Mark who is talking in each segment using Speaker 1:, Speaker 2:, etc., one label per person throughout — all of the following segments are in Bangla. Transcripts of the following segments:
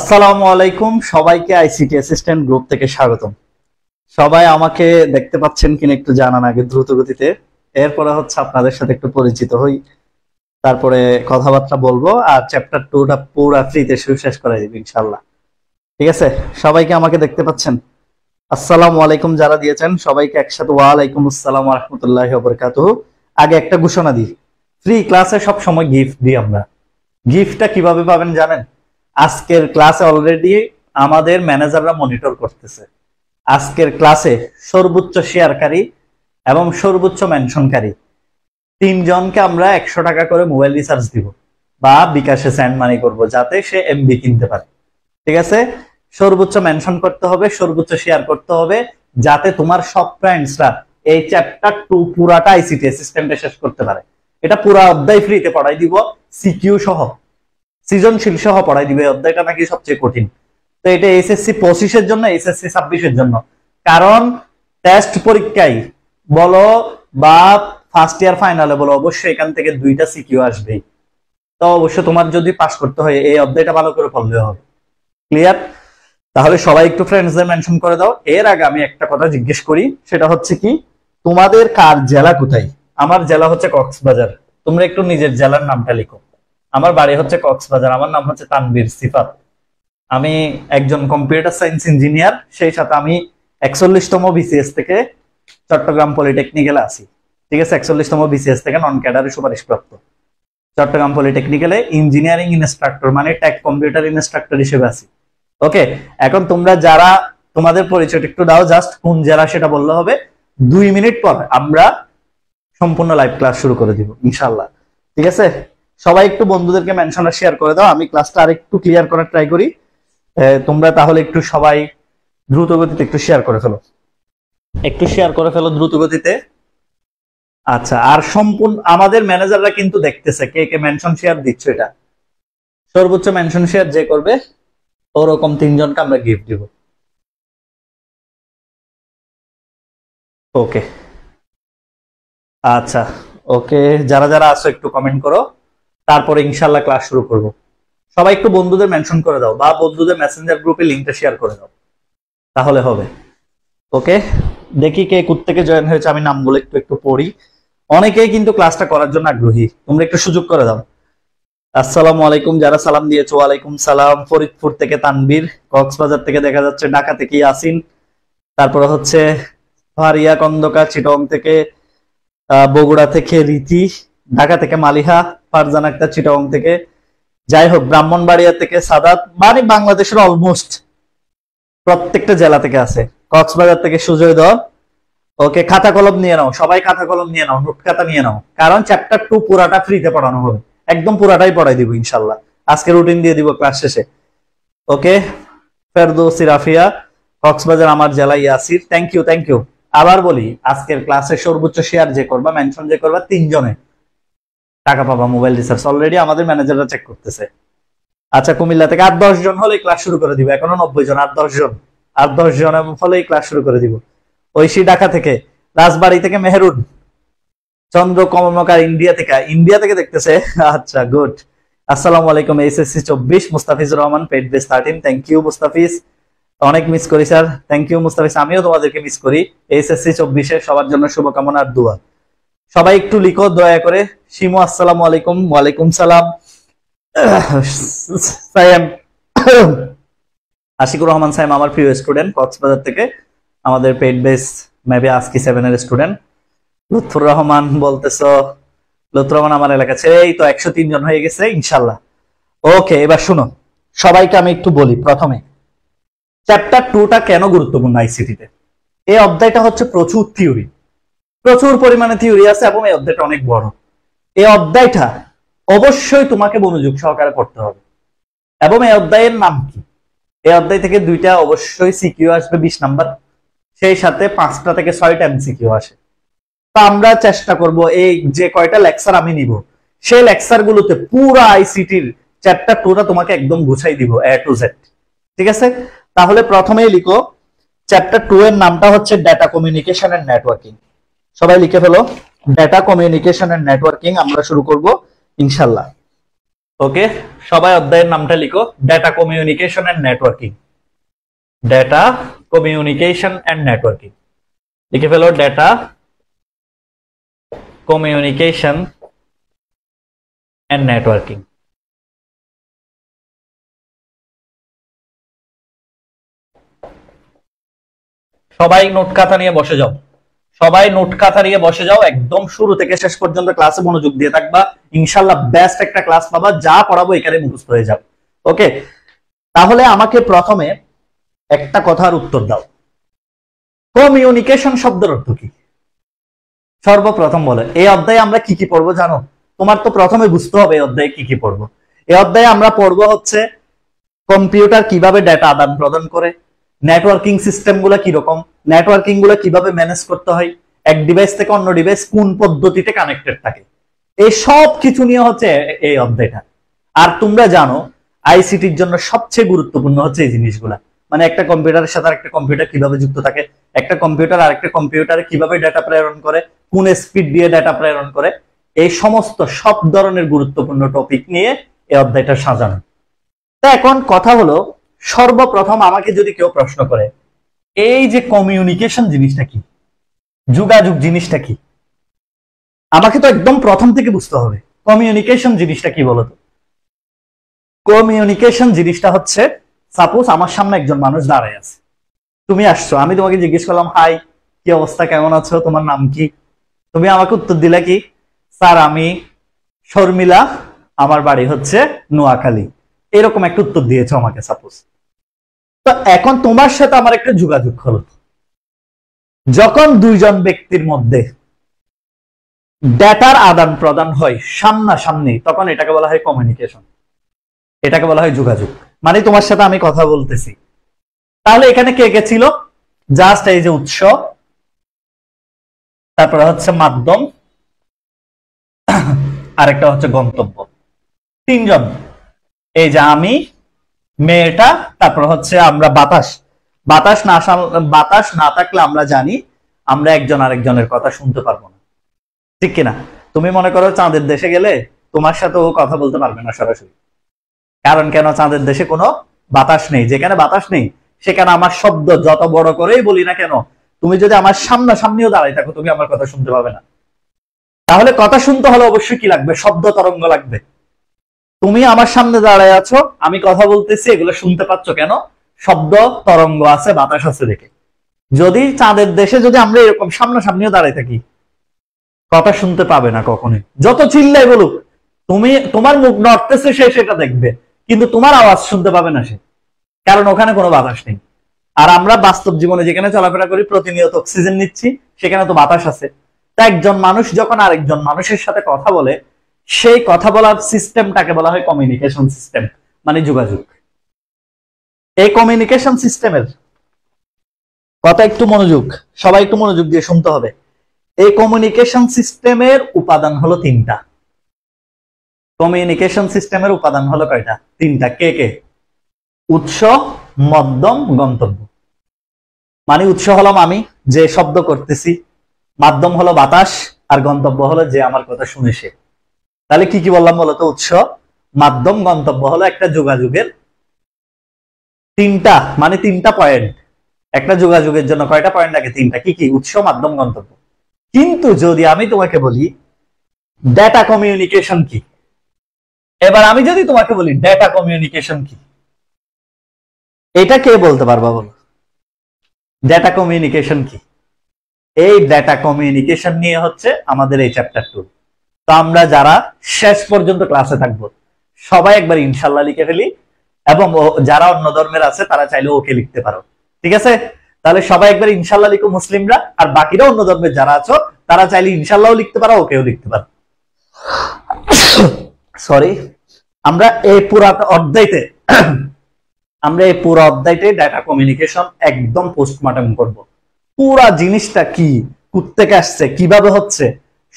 Speaker 1: আসসালামু আলাইকুম সবাইকে আইসিটি অ্যাসিস্ট্যান্ট গ্রুপ থেকে স্বাগতম সবাই আমাকে দেখতে পাচ্ছেন কিনা একটু জানান আগে দ্রুত গতিতে এরপরে হচ্ছে আপনাদের সাথে একটু পরিচিত হই তারপরে কথাবার্তা বলবো আর চ্যাপ্টার টুটা পুরো ফ্রিতে শুরু শেষ করে দিব ইনশাল্লাহ ঠিক আছে সবাইকে আমাকে দেখতে পাচ্ছেন আসসালামু আলাইকুম যারা দিয়েছেন সবাইকে একসাথে ওয়ালাইকুম আসসালাম রহমতুল্লাহ বরকাত আগে একটা ঘোষণা দিই ফ্রি ক্লাসে সব সময় গিফট দিই আমরা গিফটটা কিভাবে পাবেন জানেন আজকের ক্লাসে অলরেডি আমাদের ম্যানেজাররা মনিটর করতেছে আজকের ক্লাসে সর্বোচ্চ শেয়ারকারী এবং সর্বোচ্চ মেনশনকারী তিনজনকে আমরা একশো টাকা করে মোবাইল রিচার্জ দিব বা বিকাশে স্যান্ড মানি করব যাতে সে এমবি কিনতে পারে ঠিক আছে সর্বোচ্চ মেনশন করতে হবে সর্বোচ্চ শেয়ার করতে হবে যাতে তোমার সব ফ্রেন্ডসরা এই চ্যাপ্টার টু পুরাটা আইসিটি অ্যাসিস্ট্যান্টে শেষ করতে পারে এটা পুরা অধ্যায় ফ্রিতে পড়াই দিব সিকিউ সহ সৃজনশীল সহ পড়াই দিবে অধ্যায়টা নাকি সবচেয়ে কঠিন তো এটা এসএসসি পঁচিশের জন্য এসএসসি ছাব্বিশের জন্য কারণ টেস্ট পরীক্ষায় বলো বা ফার্স্ট ইয়ার ফাইনালে বলো অবশ্যই এখান থেকে দুইটা সিকিউ আসবে তো অবশ্য তোমার যদি পাশ করতে হয় এই অধ্যায়টা ভালো করে পড়লে হবে ক্লিয়ার তাহলে সবাই একটু ফ্রেন্ডসদের মেনশন করে দাও এর আগে আমি একটা কথা জিজ্ঞেস করি সেটা হচ্ছে কি তোমাদের কার জেলা কোথায় আমার জেলা হচ্ছে কক্সবাজার তোমরা একটু নিজের জেলার নামটা লিখো আমার বাড়ি হচ্ছে কক্সবাজার আমার নাম হচ্ছে তানবীর সিফাত আমি একজন কম্পিউটার সায়েন্স ইঞ্জিনিয়ার সেই সাথে আমি একচল্লিশতম বিসিএস থেকে চট্টগ্রাম পলিটেকনিক্যালে আছি ঠিক আছে একচল্লিশতম বিসিএস থেকে নন ক্যাডারে সুপারিশপ্রাপ্ত চট্টগ্রাম পলিটেকনিক্যালে ইঞ্জিনিয়ারিং ইনস্ট্রাক্টর মানে টেক কম্পিউটার ইনস্ট্রাক্টর হিসেবে আছি ওকে এখন তোমরা যারা তোমাদের পরিচয়টা একটু দাও জাস্ট কোন জেলা সেটা বললে হবে দুই মিনিট পর আমরা সম্পূর্ণ লাইভ ক্লাস শুরু করে দিব ইনশাল্লাহ ঠিক আছে সবাই একটু বন্ধুদেরকে মেনশনটা শেয়ার করে দাও আমি ক্লাসটা আর একটু ক্লিয়ার করার ট্রাই করি তোমরা তাহলে একটু সবাই দ্রুত গতিতে একটু শেয়ার করে ফেলো একটু শেয়ার করে ফেলো দ্রুত গতিতে আচ্ছা আর সম্পূর্ণ আমাদের ম্যানেজাররা কিন্তু দেখতেছে কে কে মেনশন শেয়ার দিচ্ছ এটা সর্বোচ্চ মেনশন শেয়ার যে করবে ওরকম তিনজনকে আমরা গিফট দিব ওকে আচ্ছা ওকে যারা যারা আছো একটু কমেন্ট করো তারপরে ইনশাল্লাহ ক্লাস শুরু করব সবাই একটু বন্ধুদের মেনশন করে দাও বা বন্ধুদের মেসেঞ্জার গ্রুপে লিঙ্কটা শেয়ার করে দাও তাহলে হবে ওকে দেখি কে থেকে জয়েন হয়েছে আমি নামগুলো একটু একটু পড়ি অনেকেই কিন্তু ক্লাসটা করার জন্য আগ্রহী তোমরা একটু সুযোগ করে দাও আসসালামু আলাইকুম যারা সালাম দিয়েছো ওয়ালাইকুম সালাম ফরিদপুর থেকে তানবীর কক্সবাজার থেকে দেখা যাচ্ছে ঢাকা থেকে ইয়াসিন তারপরে হচ্ছে ফারিয়া কন্দকা চিটং থেকে বগুড়া থেকে রীতি ঢাকা থেকে মালিহা ফারজান একটা চিটাং থেকে যাই হোক ব্রাহ্মণবাড়িয়া থেকে সাদাত মানে বাংলাদেশের অলমোস্ট প্রত্যেকটা জেলা থেকে আছে কক্সবাজার থেকে সুজয় দল ওকে খাতা কলম নিয়ে নাও সবাই খাতা কলম নিয়ে নাও নোট খাতা নিয়ে নাও কারণ চ্যাপ্টার টু পুরাটা ফ্রিতে পড়ানো হবে একদম পুরাটাই পড়াই দিব ইনশাল্লাহ আজকে রুটিন দিয়ে দিব ক্লাস শেষে ওকে ফেরদৌসি রাফিয়া কক্সবাজার আমার জেলা Yasir thank you thank you আবার বলি আজকের ক্লাসে সর্বোচ্চ শেয়ার যে করবা মেনশন যে করবা তিনজনে টাকা পাবা মোবাইল রিসার্জ অলরেডি আমাদের ম্যানেজাররা চেক করতেছে আচ্ছা কুমিল্লা থেকে আট দশ জন হলে ক্লাস শুরু করে দিব এখনো নব্বই জন আট দশ জন আট দশ জন ফলেই ক্লাস শুরু করে দিব ঐশী ঢাকা থেকে রাজবাড়ি থেকে মেহরুন চন্দ্র কমকার ইন্ডিয়া থেকে ইন্ডিয়া থেকে দেখতেছে আচ্ছা গুড আসসালাম আলাইকুম এইচএসসি চব্বিশ Mustafizur Rahman paid base thirteen thank you Mustafiz অনেক মিস করি স্যার থ্যাংক ইউ মুস্তাফিজ আমিও তোমাদেরকে মিস করি এইচএসসি চব্বিশের সবার জন্য শুভকামনা আর দোয়া সবাই একটু লিখো দয়া করে শিমু আসসালাম আলাইকুম ওয়ালাইকুম সালাম সাইম আশিকুর রহমান সাইম আমার প্রিয় স্টুডেন্ট কক্সবাজার থেকে আমাদের পেড বেস ম্যাপে সেভেন এর স্টুডেন্ট লুৎফুর রহমান বলতেছ লুৎফুর রহমান আমার এলাকা ছেড়ে এই তো একশো জন হয়ে গেছে ইনশাল্লাহ ওকে এবার শুনো সবাইকে আমি একটু বলি প্রথমে চ্যাপ্টার টুটা কেন গুরুত্বপূর্ণ আইসিটিতে এই অধ্যায়টা হচ্ছে প্রচুর থিওরি প্রচুর পরিমাণে থিওরি আছে এবং এই অধ্যায়টা অনেক বড় এই অধ্যায়টা অবশ্যই তোমাকে মনোযোগ সহকারে পড়তে হবে এবং এই অধ্যায়ের নাম কি এই অধ্যায় থেকে দুইটা অবশ্যই সিকিউ আসবে বিশ নাম্বার সেই সাথে পাঁচটা থেকে ছয়টা এমসিকিউ আসে তা আমরা চেষ্টা করব এই যে কয়টা লেকচার আমি নিব সেই গুলোতে পুরো আইসিটির চ্যাপ্টার টুটা তোমাকে একদম গুছাই দিব এ টু জেড ঠিক আছে তাহলে প্রথমেই লিখো চ্যাপ্টার টু এর নামটা হচ্ছে ডেটা কমিউনিকেশন এন্ড নেটওয়ার্কিং সবাই লিখে ফেলো ডেটা কমিউনিকেশন এন্ড নেটওয়ার্কিং আমরা শুরু করব ইনশাল্লাহ ওকে সবাই অধ্যায়ের নামটা লিখো data communication and networking data communication and networking লিখে ফেলো ডেটা কমিউনিকেশন এন্ড নেটওয়ার্কিং সবাই নোট খাতা নিয়ে বসে যাও সবাই নোট খাতা নিয়ে বসে যাও একদম শুরু থেকে শেষ পর্যন্ত ক্লাসে মনোযোগ দিয়ে থাকবা ইনশাল্লাহ বেস্ট একটা ক্লাস পাবা যা পড়াবো এখানে মুখস্থ হয়ে যাবে ওকে তাহলে আমাকে প্রথমে একটা কথার উত্তর দাও কমিউনিকেশন শব্দের অর্থ কি সর্বপ্রথম বলে এই অধ্যায়ে আমরা কি কি পড়বো জানো তোমার তো প্রথমে বুঝতে হবে এই অধ্যায়ে কি কি পড়বো এই অধ্যায়ে আমরা পড়বো হচ্ছে কম্পিউটার কিভাবে ডেটা আদান প্রদান করে নেটওয়ার্কিং সিস্টেম সিস্টেমগুলো কিরকম নেটওয়ার্কিং গুলো কিভাবে ম্যানেজ করতে হয় এক ডিভাইস থেকে অন্য ডিভাইস কোন পদ্ধতিতে কানেক্টেড থাকে এই সব কিছু নিয়ে হচ্ছে এই অধ্যায়টা আর তোমরা জানো আইসিটির জন্য সবচেয়ে গুরুত্বপূর্ণ হচ্ছে এই জিনিসগুলা মানে একটা কম্পিউটারের সাথে একটা কম্পিউটার কিভাবে যুক্ত থাকে একটা কম্পিউটার আরেকটা কম্পিউটারে কিভাবে ডেটা প্রেরণ করে কোন স্পিড দিয়ে ডেটা প্রেরণ করে এই সমস্ত সব ধরনের গুরুত্বপূর্ণ টপিক নিয়ে এই অধ্যায়টা সাজানো তা এখন কথা হলো সর্বপ্রথম আমাকে যদি কেউ প্রশ্ন করে এই যে কমিউনিকেশন জিনিসটা কি যোগাযোগ জিনিসটা কি আমাকে তো একদম প্রথম থেকে বুঝতে হবে কমিউনিকেশন জিনিসটা কি বলতো কমিউনিকেশন জিনিসটা হচ্ছে সাপোজ আমার সামনে একজন মানুষ দাঁড়ায় আছে তুমি আসছো আমি তোমাকে জিজ্ঞেস করলাম হাই কি অবস্থা কেমন আছো তোমার নাম কি তুমি আমাকে উত্তর দিলে কি স্যার আমি শর্মিলা আমার বাড়ি হচ্ছে নোয়াখালী এরকম একটা উত্তর দিয়েছো আমাকে সাপোজ তো এখন তোমার সাথে আমার একটা যোগাযোগ হলো যখন দুইজন ব্যক্তির মধ্যে ডেটার আদান প্রদান হয় সামনাসামনি তখন এটাকে বলা হয় কমিউনিকেশন এটাকে বলা হয় যোগাযোগ মানে তোমার সাথে আমি কথা বলতেছি তাহলে এখানে কে কে ছিল জাস্ট এই যে উৎস তারপর হচ্ছে মাধ্যম আরেকটা হচ্ছে গন্তব্য তিনজন এই যে আমি মেয়েটা তারপর হচ্ছে আমরা বাতাস বাতাস না বাতাস না থাকলে আমরা জানি আমরা একজন আরেকজনের কথা শুনতে পারবো না ঠিক কিনা তুমি মনে করো চাঁদের দেশে গেলে তোমার সাথে ও কথা বলতে পারবে না সরাসরি কারণ কেন চাঁদের দেশে কোনো বাতাস নেই যেখানে বাতাস নেই সেখানে আমার শব্দ যত বড় করেই বলি না কেন তুমি যদি আমার সামনা সামনেও দাঁড়াই থাকো তুমি আমার কথা শুনতে পাবে না তাহলে কথা শুনতে হলে অবশ্যই কি লাগবে শব্দ তরঙ্গ লাগবে তুমি আমার সামনে দাঁড়ায় আছো আমি কথা বলতেছি এগুলো শুনতে পাচ্ছ কেন শব্দ তরঙ্গ আছে বাতাস আছে দেখে যদি চাঁদের দেশে যদি আমরা এরকম সামনাসামনিও দাঁড়ায় থাকি কথা শুনতে পাবে না কখনই যত চিল্লাই বলুক তুমি তোমার মুখ নড়তেছে সে সেটা দেখবে কিন্তু তোমার আওয়াজ শুনতে পাবে না সে কারণ ওখানে কোনো বাতাস নেই আর আমরা বাস্তব জীবনে যেখানে চলাফেরা করি প্রতিনিয়ত অক্সিজেন নিচ্ছি সেখানে তো বাতাস আছে তা একজন মানুষ যখন আরেকজন মানুষের সাথে কথা বলে সেই কথা বলার সিস্টেমটাকে বলা হয় কমিউনিকেশন সিস্টেম মানে যোগাযোগ এই কমিউনিকেশন সিস্টেমের কথা একটু মনোযোগ সবাই একটু মনোযোগ দিয়ে শুনতে হবে এই কমিউনিকেশন সিস্টেমের উপাদান হলো তিনটা কমিউনিকেশন সিস্টেমের উপাদান হলো কয়টা তিনটা কে কে উৎস মধ্যম গন্তব্য মানে উৎস হলাম আমি যে শব্দ করতেছি মাধ্যম হলো বাতাস আর গন্তব্য হলো যে আমার কথা শুনে সে তাহলে কি কি বললাম বলতো উৎস মাধ্যম গন্তব্য হলো একটা যোগাযোগের তিনটা মানে তিনটা পয়েন্ট একটা যোগাযোগের জন্য কয়টা পয়েন্ট লাগে তিনটা কি কি উৎস মাধ্যম গন্তব্য কিন্তু যদি আমি তোমাকে বলি ডেটা কমিউনিকেশন কি এবার আমি যদি তোমাকে বলি ডেটা কমিউনিকেশন কি এটা কে বলতে পারবা বলো ডেটা কমিউনিকেশন কি এই ডেটা কমিউনিকেশন নিয়ে হচ্ছে আমাদের এই চ্যাপ্টার টু তো আমরা যারা শেষ পর্যন্ত ক্লাসে থাকবো সবাই একবার ইনশাল্লাহ লিখে ফেলি এবং যারা অন্য ধর্মের আছে তারা চাইলে ওকে লিখতে পারো ঠিক আছে তাহলে সবাই একবার ইনশাল্লাহ লিখো মুসলিমরা আর বাকিরা অন্য ধর্মের যারা আছো তারা চাইলে ইনশাল্লাহ লিখতে পারো ওকেও লিখতে পারো সরি আমরা এই পুরা অধ্যায়তে আমরা এই পুরো অধ্যায়তে ডাটা কমিউনিকেশন একদম পোস্টমর্টম করব পুরা জিনিসটা কি কোথেকে আসছে কিভাবে হচ্ছে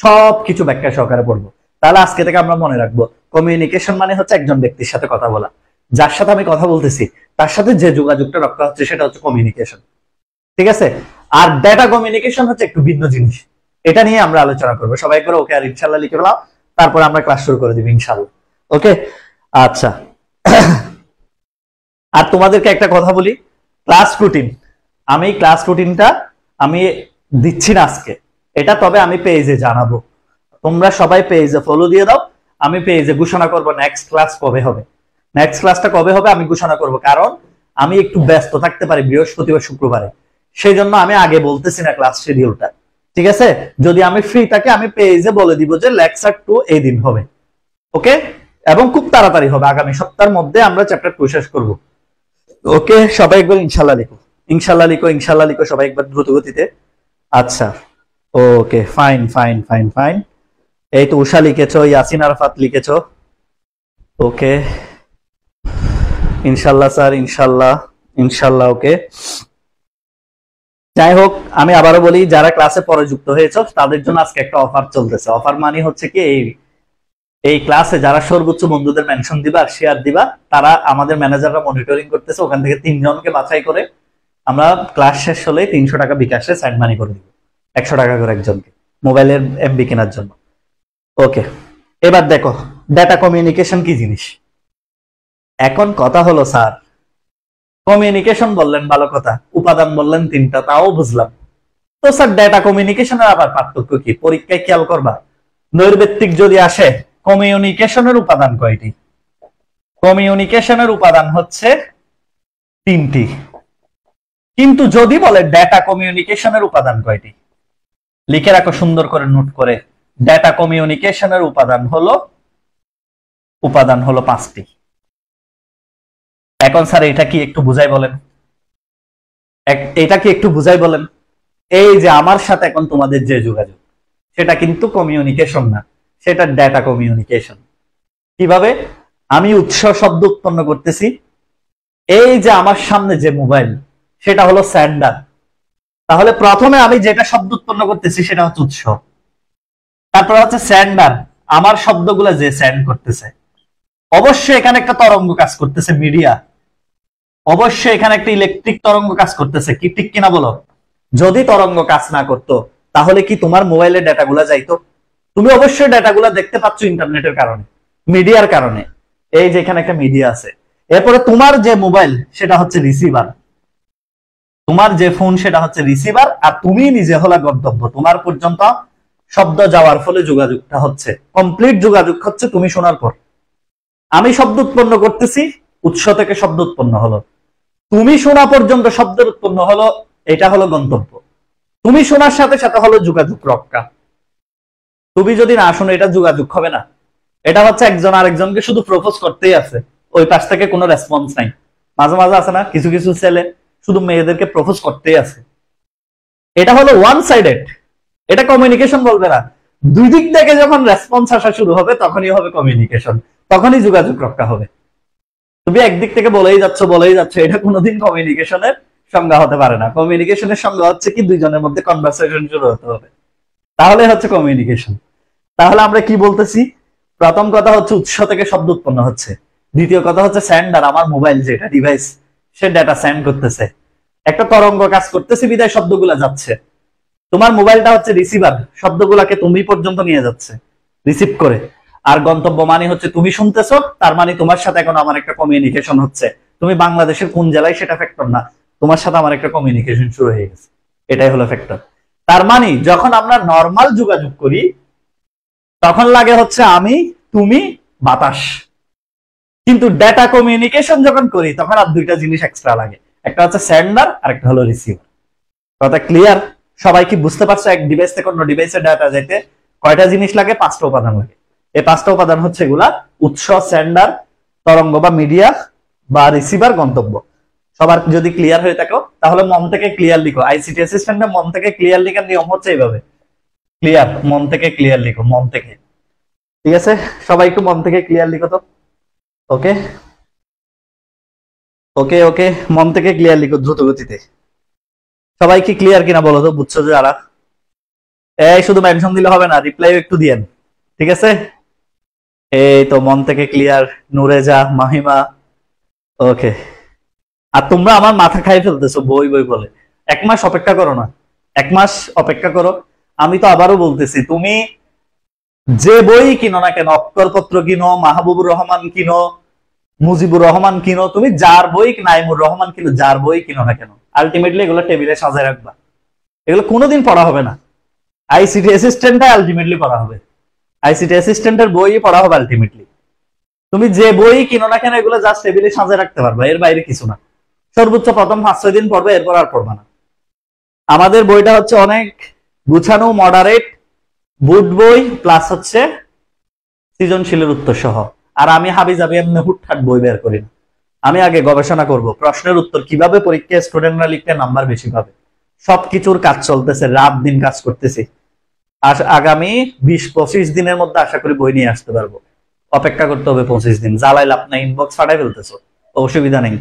Speaker 1: সব কিছু ব্যাখ্যা সহকারে পড়বো তাহলে আজকে থেকে আমরা মনে রাখবো কমিউনিকেশন মানে হচ্ছে একজন ব্যক্তির সাথে কথা বলা যার সাথে আমি কথা বলতেছি তার সাথে যে যোগাযোগটা রক্ষা হচ্ছে সেটা হচ্ছে কমিউনিকেশন ঠিক আছে আর ডেটা কমিউনিকেশন হচ্ছে একটু ভিন্ন জিনিস এটা নিয়ে আমরা আলোচনা করবো সবাই করে ওকে আর ইনশাল্লাহ লিখে ফেলাও তারপরে আমরা ক্লাস শুরু করে দিব ইনশাল্লাহ ওকে আচ্ছা আর তোমাদেরকে একটা কথা বলি ক্লাস রুটিন আমি ক্লাস রুটিনটা আমি দিচ্ছি না আজকে এটা তবে আমি পেজে জানাবো তোমরা সবাই পেজে ফলো দিয়ে দাও আমি পেজে ঘোষণা করব নেক্সট ক্লাস কবে হবে নেক্সট ক্লাসটা কবে হবে আমি ঘোষণা করব কারণ আমি একটু ব্যস্ত থাকতে পারি বৃহস্পতি বা শুক্রবারে সেই জন্য আমি আগে বলতেছি না ক্লাস শিডিউলটা ঠিক আছে যদি আমি ফ্রি থাকি আমি পেজে বলে দিব যে লেকচার টু এই দিন হবে ওকে এবং খুব তাড়াতাড়ি হবে আগামী সপ্তাহের মধ্যে আমরা চ্যাপ্টার টু শেষ করব ওকে সবাই একবার ইনশাল্লাহ লিখো ইনশাল্লাহ লিখো ইনশাল্লাহ লিখো সবাই একবার দ্রুত গতিতে আচ্ছা okay fine fine fine fine এই তো উষা লিখেছো ইয়াসিন আরফাত লিখেছো ওকে ইনশাল্লাহ স্যার ইনশাল্লাহ ইনশাল্লাহ ওকে যাই হোক আমি আবারও বলি যারা ক্লাসে পরে যুক্ত হয়েছ তাদের জন্য আজকে একটা অফার চলতেছে অফার মানে হচ্ছে কি এই এই ক্লাসে যারা সর্বোচ্চ বন্ধুদের মেনশন দিবা আর শেয়ার দিবা তারা আমাদের ম্যানেজাররা মনিটরিং করতেছে ওখান থেকে তিনজনকে বাছাই করে আমরা ক্লাস শেষ হলে তিনশো টাকা বিকাশে সাইড মানি করে দিব একশো টাকা করে একজনকে মোবাইলের এমবি কেনার জন্য ওকে এবার দেখো ডেটা কমিউনিকেশন কি জিনিস এখন কথা হলো স্যার কমিউনিকেশন বললেন ভালো কথা উপাদান বললেন তিনটা তাও বুঝলাম তো স্যার ডেটা কমিউনিকেশনের আবার পার্থক্য কি পরীক্ষায় খেয়াল করবা নৈর্বৃত্তিক যদি আসে কমিউনিকেশনের উপাদান কয়টি কমিউনিকেশনের উপাদান হচ্ছে তিনটি কিন্তু যদি বলে ডেটা কমিউনিকেশনের উপাদান কয়টি লিখে রাখো সুন্দর করে নোট করে ডেটা কমিউনিকেশনের উপাদান হলো উপাদান হলো পাঁচটি এখন স্যার এটা কি একটু বুঝাই বলেন এটা কি একটু বুঝাই বলেন এই যে আমার সাথে এখন তোমাদের যে যোগাযোগ সেটা কিন্তু কমিউনিকেশন না সেটা ডেটা কমিউনিকেশন কিভাবে আমি উৎস শব্দ উৎপন্ন করতেছি এই যে আমার সামনে যে মোবাইল সেটা হলো স্যান্ডার তাহলে প্রথমে আমি যেটা শব্দ উৎপন্ন করতেছি সেটা হচ্ছে উৎস তারপরে হচ্ছে স্যান্ডার আমার শব্দগুলো যে স্যান্ড করতেছে অবশ্যই এখানে একটা তরঙ্গ কাজ করতেছে মিডিয়া অবশ্যই এখানে একটা ইলেকট্রিক তরঙ্গ কাজ করতেছে কি ঠিক কিনা বলো যদি তরঙ্গ কাজ না করত তাহলে কি তোমার মোবাইলের ডেটাগুলো যাইতো তুমি অবশ্যই ডেটাগুলো দেখতে পাচ্ছ ইন্টারনেটের কারণে মিডিয়ার কারণে এই যে এখানে একটা মিডিয়া আছে এরপরে তোমার যে মোবাইল সেটা হচ্ছে রিসিভার তোমার যে ফোন সেটা হচ্ছে রিসিভার আর তুমি নিজে হলা গন্তব্য তোমার পর্যন্ত শব্দ যাওয়ার ফলে যোগাযোগটা হচ্ছে কমপ্লিট যোগাযোগ হচ্ছে তুমি শোনার পর আমি শব্দ উৎপন্ন করতেছি উৎস থেকে শব্দ উৎপন্ন হলো তুমি শোনা পর্যন্ত শব্দ উৎপন্ন হলো এটা হলো গন্তব্য তুমি শোনার সাথে সাথে হলো যোগাযোগ রক্ষা তুমি যদি না শোনো এটা যোগাযোগ হবে না এটা হচ্ছে একজন আরেকজনকে শুধু প্রপোজ করতেই আছে ওই পাশ থেকে কোনো রেসপন্স নাই মাঝে মাঝে আছে না কিছু কিছু ছেলে শুধু মেয়েদেরকে প্রপোজ করতেই আছে এটা হলো ওয়ান সাইডেড এটা কমিউনিকেশন বলবে না দুই দিক থেকে যখন রেসপন্স আসা শুরু হবে তখনই হবে কমিউনিকেশন তখনই যোগাযোগ রক্ষা হবে তুমি একদিক থেকে বলেই যাচ্ছ বলেই যাচ্ছ এটা কোনোদিন কমিউনিকেশনের সংজ্ঞা হতে পারে না কমিউনিকেশনের সংজ্ঞা হচ্ছে কি দুইজনের মধ্যে কনভারসেশন শুরু হতে হবে তাহলে হচ্ছে কমিউনিকেশন তাহলে আমরা কি বলতেছি প্রথম কথা হচ্ছে উৎস থেকে শব্দ উৎপন্ন হচ্ছে দ্বিতীয় কথা হচ্ছে স্যান্ড আর আমার মোবাইল যেটা ডিভাইস সে ডেটা সেন্ড করতেছে একটা তরঙ্গ কাজ করতেছে বিদায় শব্দগুলো যাচ্ছে তোমার মোবাইলটা হচ্ছে রিসিভার শব্দগুলোকে তুমি পর্যন্ত নিয়ে যাচ্ছে রিসিভ করে আর গন্তব্য মানে হচ্ছে তুমি শুনতেছো তার মানে তোমার সাথে এখন আমার একটা কমিউনিকেশন হচ্ছে তুমি বাংলাদেশের কোন জেলায় সেটা ফ্যাক্টর না তোমার সাথে আমার একটা কমিউনিকেশন শুরু হয়ে গেছে এটাই হলো ফ্যাক্টর তার মানে যখন আমরা নর্মাল যোগাযোগ করি তখন লাগে হচ্ছে আমি তুমি বাতাস কিন্তু ডেটা কমিউনিকেশন যখন করি তখন আর দুইটা জিনিস এক্সট্রা লাগে একটা হচ্ছে সেন্ডার আর একটা হলো রিসিভার কথা ক্লিয়ার সবাই কি বুঝতে পারছো এক ডিভাইস থেকে অন্য ডিভাইসে ডেটা যাইতে কয়টা জিনিস লাগে পাঁচটা উপাদান লাগে এই পাঁচটা উপাদান হচ্ছে এগুলা উৎস সেন্ডার তরঙ্গ বা মিডিয়া বা রিসিভার গন্তব্য সবার যদি ক্লিয়ার হয়ে থাকো তাহলে মন থেকে ক্লিয়ার লিখো আইসিটি অ্যাসিস্ট্যান্টে মন থেকে ক্লিয়ার লিখার নিয়ম হচ্ছে এইভাবে ক্লিয়ার মন থেকে ক্লিয়ার লিখো মন থেকে ঠিক আছে সবাই একটু মন থেকে ক্লিয়ার লিখো তো ওকে ওকে ওকে মন থেকে ক্লিয়ার লিখো দ্রুত গতিতে সবাই কি ক্লিয়ার কিনা বলো তো বুঝছো যারা এই শুধু মেনশন দিলে হবে না রিপ্লাইও একটু দিয়েন ঠিক আছে এই তো মন থেকে ক্লিয়ার নুরেজা মাহিমা ওকে আর তোমরা আমার মাথা খাই ফেলতেছো বই বই বলে এক মাস অপেক্ষা করো না এক মাস অপেক্ষা করো আমি তো আবারও বলতেছি তুমি যে বই কিনো না কেন অক্ষরপত্র কিনো মাহবুবুর রহমান কিনো মুজিবুর রহমান কিনো তুমি যার বই নাইমুর রহমান কিনো যার বই কিনো না কেন আলটিমেটলি এগুলো টেবিলে সাজায় রাখবা এগুলো কোনোদিন পড়া হবে না আইসিটি অ্যাসিস্ট্যান্টটা আলটিমেটলি পড়া হবে আইসিটি অ্যাসিস্ট্যান্টের বইই পড়া হবে আলটিমেটলি তুমি যে বই কিনো না কেন এগুলো জাস্ট টেবিলে সাজায় রাখতে পারবা এর বাইরে কিছু না সর্বোচ্চ প্রথম পাঁচ ছয় দিন পড়বে এরপর আর পড়বা না আমাদের বইটা হচ্ছে অনেক গুছানো মডারেট বুট বই প্লাস হচ্ছে সৃজনশীলের উত্তর সহ আর আমি হাবি যাবি এমনি হুটহাট বই বের করি না আমি আগে গবেষণা করব প্রশ্নের উত্তর কিভাবে পরীক্ষায় স্টুডেন্টরা লিখতে নাম্বার বেশি পাবে সবকিছুর কাজ চলতেছে রাত দিন কাজ করতেছি আর আগামী বিশ পঁচিশ দিনের মধ্যে আশা করি বই নিয়ে আসতে পারবো অপেক্ষা করতে হবে পঁচিশ দিন লাভ নাই ইনবক্স ফাটাই ফেলতেছ অসুবিধা নেই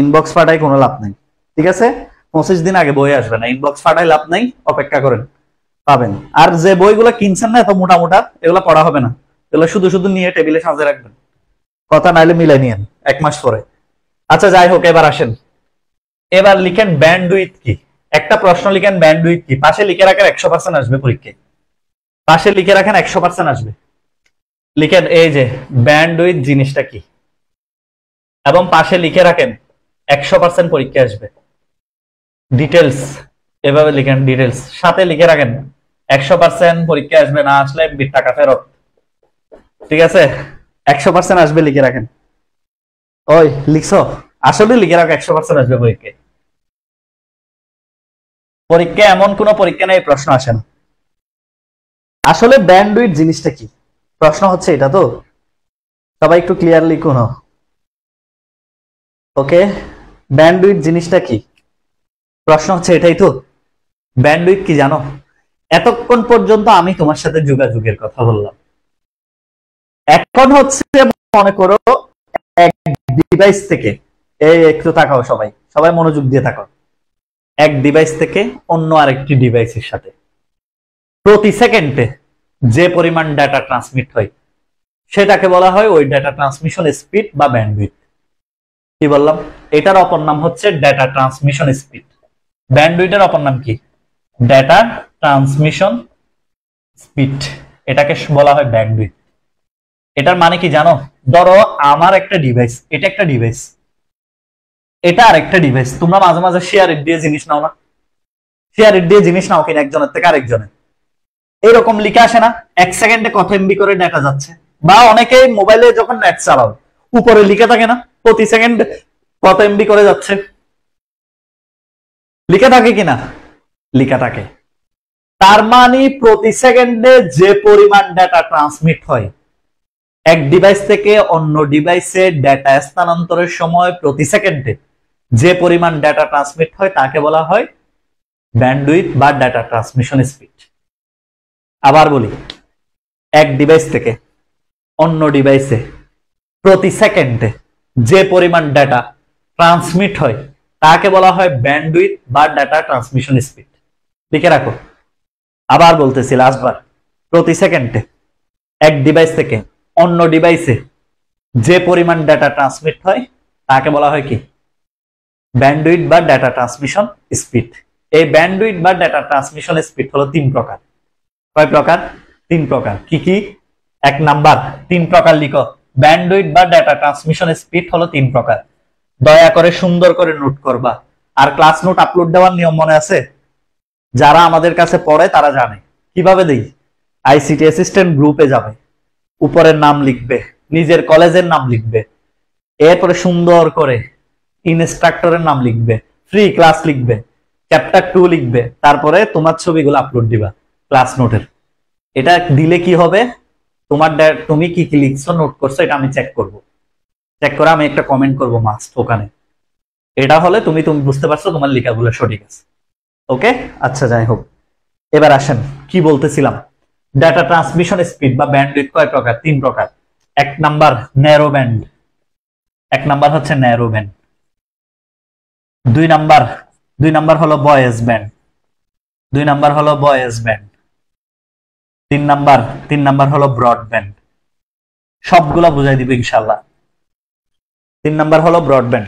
Speaker 1: ইনবক্স ফাটাই কোনো লাভ নেই ঠিক আছে পঁচিশ দিন আগে বই আসবে না ইনবক্স ফাটাই লাভ নেই অপেক্ষা করেন পাবেন আর যে বইগুলো কিনছেন না এত মোটা মোটা এগুলো পড়া হবে না এগুলো শুধু শুধু নিয়ে টেবিলে সাজে রাখবেন কথা নাইলে মিলে নিয়েন এক মাস পরে আচ্ছা যাই হোক এবার আসেন এবার লিখেন ব্যান্ডউইথ কি একটা প্রশ্ন লিখেন ব্যান্ডউইথ কি পাশে লিখে রাখেন একশো পার্সেন্ট আসবে পরীক্ষায় পাশে লিখে রাখেন একশো পার্সেন্ট আসবে লিখেন এই যে ব্যান্ডউইথ জিনিসটা কি এবং পাশে লিখে রাখেন একশো পার্সেন্ট পরীক্ষা আসবে ডিটেলস এভাবে লিখেন ডিটেলস সাথে লিখে রাখেন একশো পার্সেন্ট পরীক্ষা আসবে না আসলে টাকা ফেরত ঠিক আছে একশো পার্সেন্ট আসবে লিখে রাখেন ওই লিখছো আসলে লিখে রাখো একশো পার্সেন্ট আসবে পরীক্ষায় পরীক্ষা এমন কোন পরীক্ষা নেই প্রশ্ন আসে না আসলে ব্যান্ডউইথ জিনিসটা কি প্রশ্ন হচ্ছে এটা তো সবাই একটু ক্লিয়ারলি কোন ওকে ব্যান্ডউইথ জিনিসটা কি প্রশ্ন হচ্ছে এটাই তো ব্যান্ডউইথ কি জানো এতক্ষণ পর্যন্ত আমি তোমার সাথে যোগাযোগের কথা বললাম এখন হচ্ছে মনে করো এক ডিভাইস থেকে একটু তাকাও সবাই সবাই মনোযোগ দিয়ে থাকো এক ডিভাইস থেকে অন্য আরেকটি ডিভাইসের সাথে প্রতি সেকেন্ডে যে পরিমাণ ডাটা ট্রান্সমিট হয় সেটাকে বলা হয় ওই ডাটা ট্রান্সমিশন স্পিড বা ব্যান্ডউইথ কি বললাম এটার অপর নাম হচ্ছে ডাটা ট্রান্সমিশন স্পিড ব্যান্ডউইথের অপর নাম কি ডেটা ট্রান্সমিশন স্পিড এটাকে বলা হয় ব্যাকবিট এটার মানে কি জানো ধরো আমার একটা ডিভাইস এটা একটা ডিভাইস এটা আর একটা ডিভাইস তোমরা মাঝে মাঝে শেয়ার দিয়ে জিনিস নাও না শেয়ার দিয়ে জিনিস নাও কিনা একজনের থেকে আরেকজনের এরকম লিখে আসে না এক সেকেন্ডে কত এমবি করে ডেটা যাচ্ছে বা অনেকে মোবাইলে যখন নেট চালাও উপরে লিখে থাকে না প্রতি সেকেন্ড কত এমবি করে যাচ্ছে লিখে থাকে কিনা লিখে থাকে তার মানে প্রতি সেকেন্ডে যে পরিমাণ ডেটা ট্রান্সমিট হয় এক ডিভাইস থেকে অন্য ডিভাইসে ডেটা স্থানান্তরের সময় প্রতি সেকেন্ডে যে পরিমাণ ডেটা ট্রান্সমিট হয় তাকে বলা হয় ব্যান্ডউইথ বা ডেটা ট্রান্সমিশন স্পিড আবার বলি এক ডিভাইস থেকে অন্য ডিভাইসে প্রতি সেকেন্ডে যে পরিমাণ ডেটা ট্রান্সমিট হয় তাকে বলা হয় ব্যান্ডউইথ বা ডেটা ট্রান্সমিশন স্পিড লিখে রাখো আবার বলতেছি লাস্টবার প্রতি সেকেন্ডে এক ডিভাইস থেকে অন্য ডিভাইসে যে পরিমাণ ডেটা ট্রান্সমিট হয় তাকে বলা হয় কি ব্যান্ডউইড বা ডেটা ট্রান্সমিশন স্পিড এই ব্যান্ডউইড বা ডেটা ট্রান্সমিশন স্পিড হলো তিন প্রকার কয় প্রকার তিন প্রকার কি কি এক নাম্বার তিন প্রকার লিখো ব্যান্ডউইড বা ডেটা ট্রান্সমিশন স্পিড হলো তিন প্রকার দয়া করে সুন্দর করে নোট করবা আর ক্লাস নোট আপলোড দেওয়ার নিয়ম মনে আছে যারা আমাদের কাছে পড়ে তারা জানে কিভাবে দেই আইসিটি অ্যাসিস্ট্যান্ট গ্রুপে যাবে উপরের নাম লিখবে নিজের কলেজের নাম লিখবে এরপরে সুন্দর করে ইনস্ট্রাক্টরের নাম লিখবে ফ্রি ক্লাস লিখবে চ্যাপ্টার টু লিখবে তারপরে তোমার ছবিগুলো আপলোড দিবা ক্লাস নোটের এটা দিলে কি হবে তোমার তুমি কি কি লিখছো নোট করছো এটা আমি চেক করব চেক করে আমি একটা কমেন্ট করব মাস্ট ওখানে এটা হলে তুমি তুমি বুঝতে পারছো তোমার লেখাগুলো সঠিক আছে ওকে আচ্ছা যাই হোক এবার আসেন কি বলতেছিলাম ডাটা ট্রান্সমিশন স্পিড বা ব্যান্ডউইথ কয় প্রকার তিন প্রকার এক নাম্বার ন্যারো ব্যান্ড এক নাম্বার হচ্ছে ন্যারো ব্যান্ড দুই নাম্বার দুই নাম্বার হলো বয়েজ ব্যান্ড দুই নাম্বার হলো বয়েজ ব্যান্ড তিন নাম্বার তিন নাম্বার হলো ব্রডব্যান্ড সবগুলা বুঝাই দিবে ইনশাল্লাহ তিন নাম্বার হলো ব্রডব্যান্ড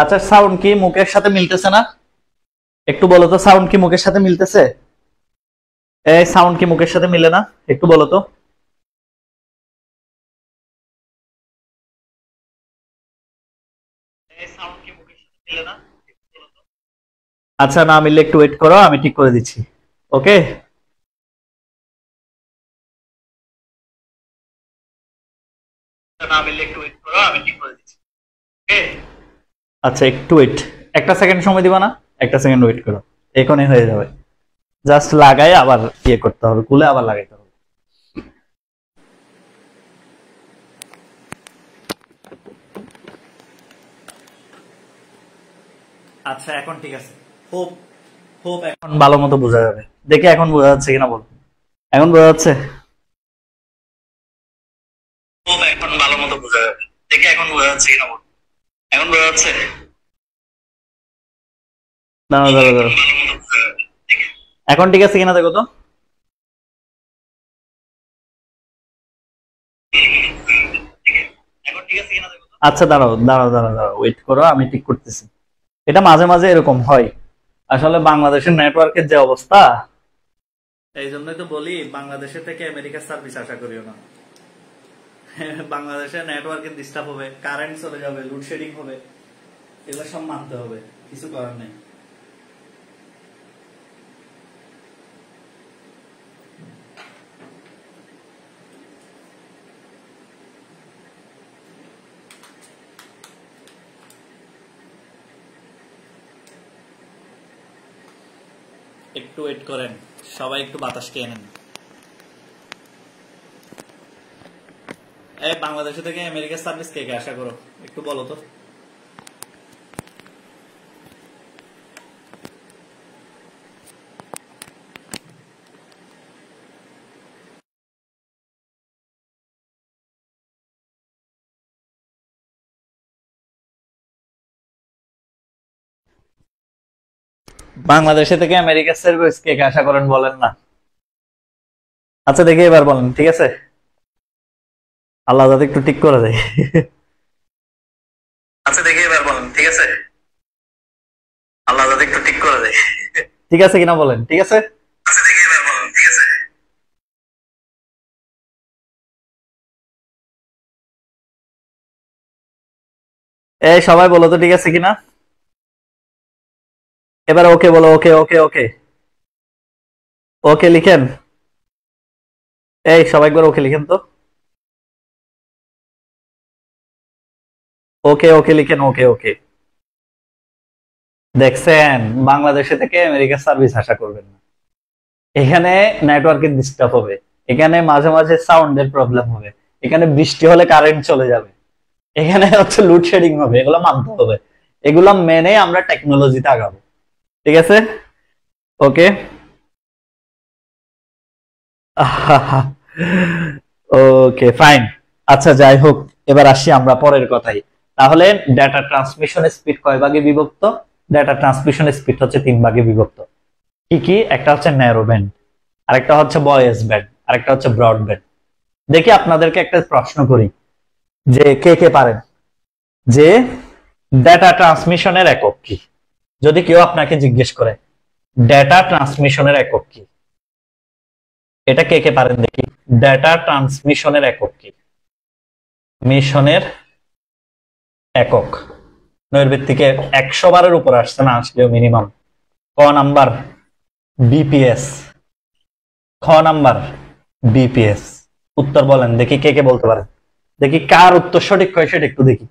Speaker 1: আচ্ছা সাউন্ড কি মুখের সাথে মিলতেছে না একটু বলো তো সাউন্ড কি মুখের সাথে মিলতেছে এই সাউন্ড কি মুখের সাথে মিলে না একটু বলো তো
Speaker 2: আচ্ছা না মিললে একটু ওয়েট করো আমি ঠিক করে দিচ্ছি ওকে
Speaker 1: না মিললে একটু ওয়েট করো আমি ঠিক আচ্ছা একটু ওয়েট একটা সেকেন্ড সময় দিবা না একটা সেকেন্ড ওয়েট করো এখনই হয়ে যাবে জাস্ট লাগাই আবার ইয়ে করতে হবে কুলে আবার লাগাইতে হবে আচ্ছা এখন ঠিক আছে হোপ হোপ এখন ভালো মতো বোঝা যাবে দেখে এখন বোঝা যাচ্ছে কিনা বল এখন বোঝা যাচ্ছে
Speaker 2: হোপ এখন ভালো মতো বোঝা যাবে দেখে এখন বোঝা যাচ্ছে কিনা বল এখন বোঝা আছে দাঁড়া দাঁড়া দাঁড়া এখন ঠিক আছে কিনা দেখো তো
Speaker 1: আচ্ছা দাঁড়াও দাঁড়াও দাঁড়াও দাঁড়াও ওয়েট করো আমি ঠিক করতেছি এটা মাঝে মাঝে এরকম হয় আসলে বাংলাদেশের নেটওয়ার্কের যে অবস্থা এই জন্যই তো বলি বাংলাদেশে থেকে আমেরিকার সার্ভিস আশা করিও না বাংলাদেশে নেটওয়ার্কের ডিস্টার্ব হবে কারেন্ট চলে যাবে লোডশেডিং হবে এগুলো সব মানতে হবে কিছু করার নেই একটু ওয়েট করেন সবাই একটু বাতাস খেয়ে নেন বাংলাদেশে থেকে আমেরিকা সার্ভিস কে কে আশা করো একটু বলো তো
Speaker 2: বাংলাদেশে থেকে আমেরিকা সার্ভিস কে আশা করেন বলেন না আচ্ছা দেখি এবার বলেন ঠিক আছে আল্লাহ যাতে একটু ঠিক করে দেয় আচ্ছা দেখি এবার বলেন ঠিক আছে আল্লাহ যাতে একটু ঠিক করে দেয় ঠিক আছে কিনা বলেন ঠিক আছে আচ্ছা, এ বলেন ঠিক আছে এই সবাই বলো তো ঠিক আছে কিনা এবার ওকে বলো ওকে ওকে ওকে ওকে লিখেন এই সবাই একবার ওকে লিখেন তো ওকে ওকে লিখেন ওকে ওকে
Speaker 1: দেখছেন বাংলাদেশে থেকে আমেরিকা সার্ভিস আশা করবেন না এখানে নেটওয়ার্কের ডিস্টার্ব হবে এখানে মাঝে মাঝে সাউন্ডের প্রবলেম হবে এখানে বৃষ্টি হলে কারেন্ট চলে যাবে এখানে হচ্ছে লোডশেডিং হবে এগুলো মানতে হবে এগুলো মেনে আমরা টেকনোলজিতে আগাবো ঠিক আছে ওকে ওকে ফাইন আচ্ছা যাই হোক এবার আসি আমরা পরের কথায় তাহলে ডেটা ট্রান্সমিশন স্পিড কয় ভাগে বিভক্ত ডেটা ট্রান্সমিশন স্পিড হচ্ছে তিন ভাগে বিভক্ত কি কি একটা হচ্ছে ন্যারো ব্যান্ড আরেকটা হচ্ছে বয়েস ব্যান্ড আরেকটা হচ্ছে ব্রড ব্যান্ড দেখি আপনাদেরকে একটা প্রশ্ন করি যে কে কে পারেন যে ডেটা ট্রান্সমিশনের একক কি যদি কেউ আপনাকে জিজ্ঞেস করে ডেটা ট্রান্সমিশনের একক কি এটা কে কে পারেন দেখি ডেটা ট্রান্সমিশনের একক কি মিশনের একক ভিত্তিকে একশো বারের উপর আসছে না আসলেও মিনিমাম ক নাম্বার বিপিএস খ নাম্বার বিপিএস উত্তর বলেন দেখি কে কে বলতে পারেন দেখি কার উত্তর সঠিক হয় সেটা একটু দেখি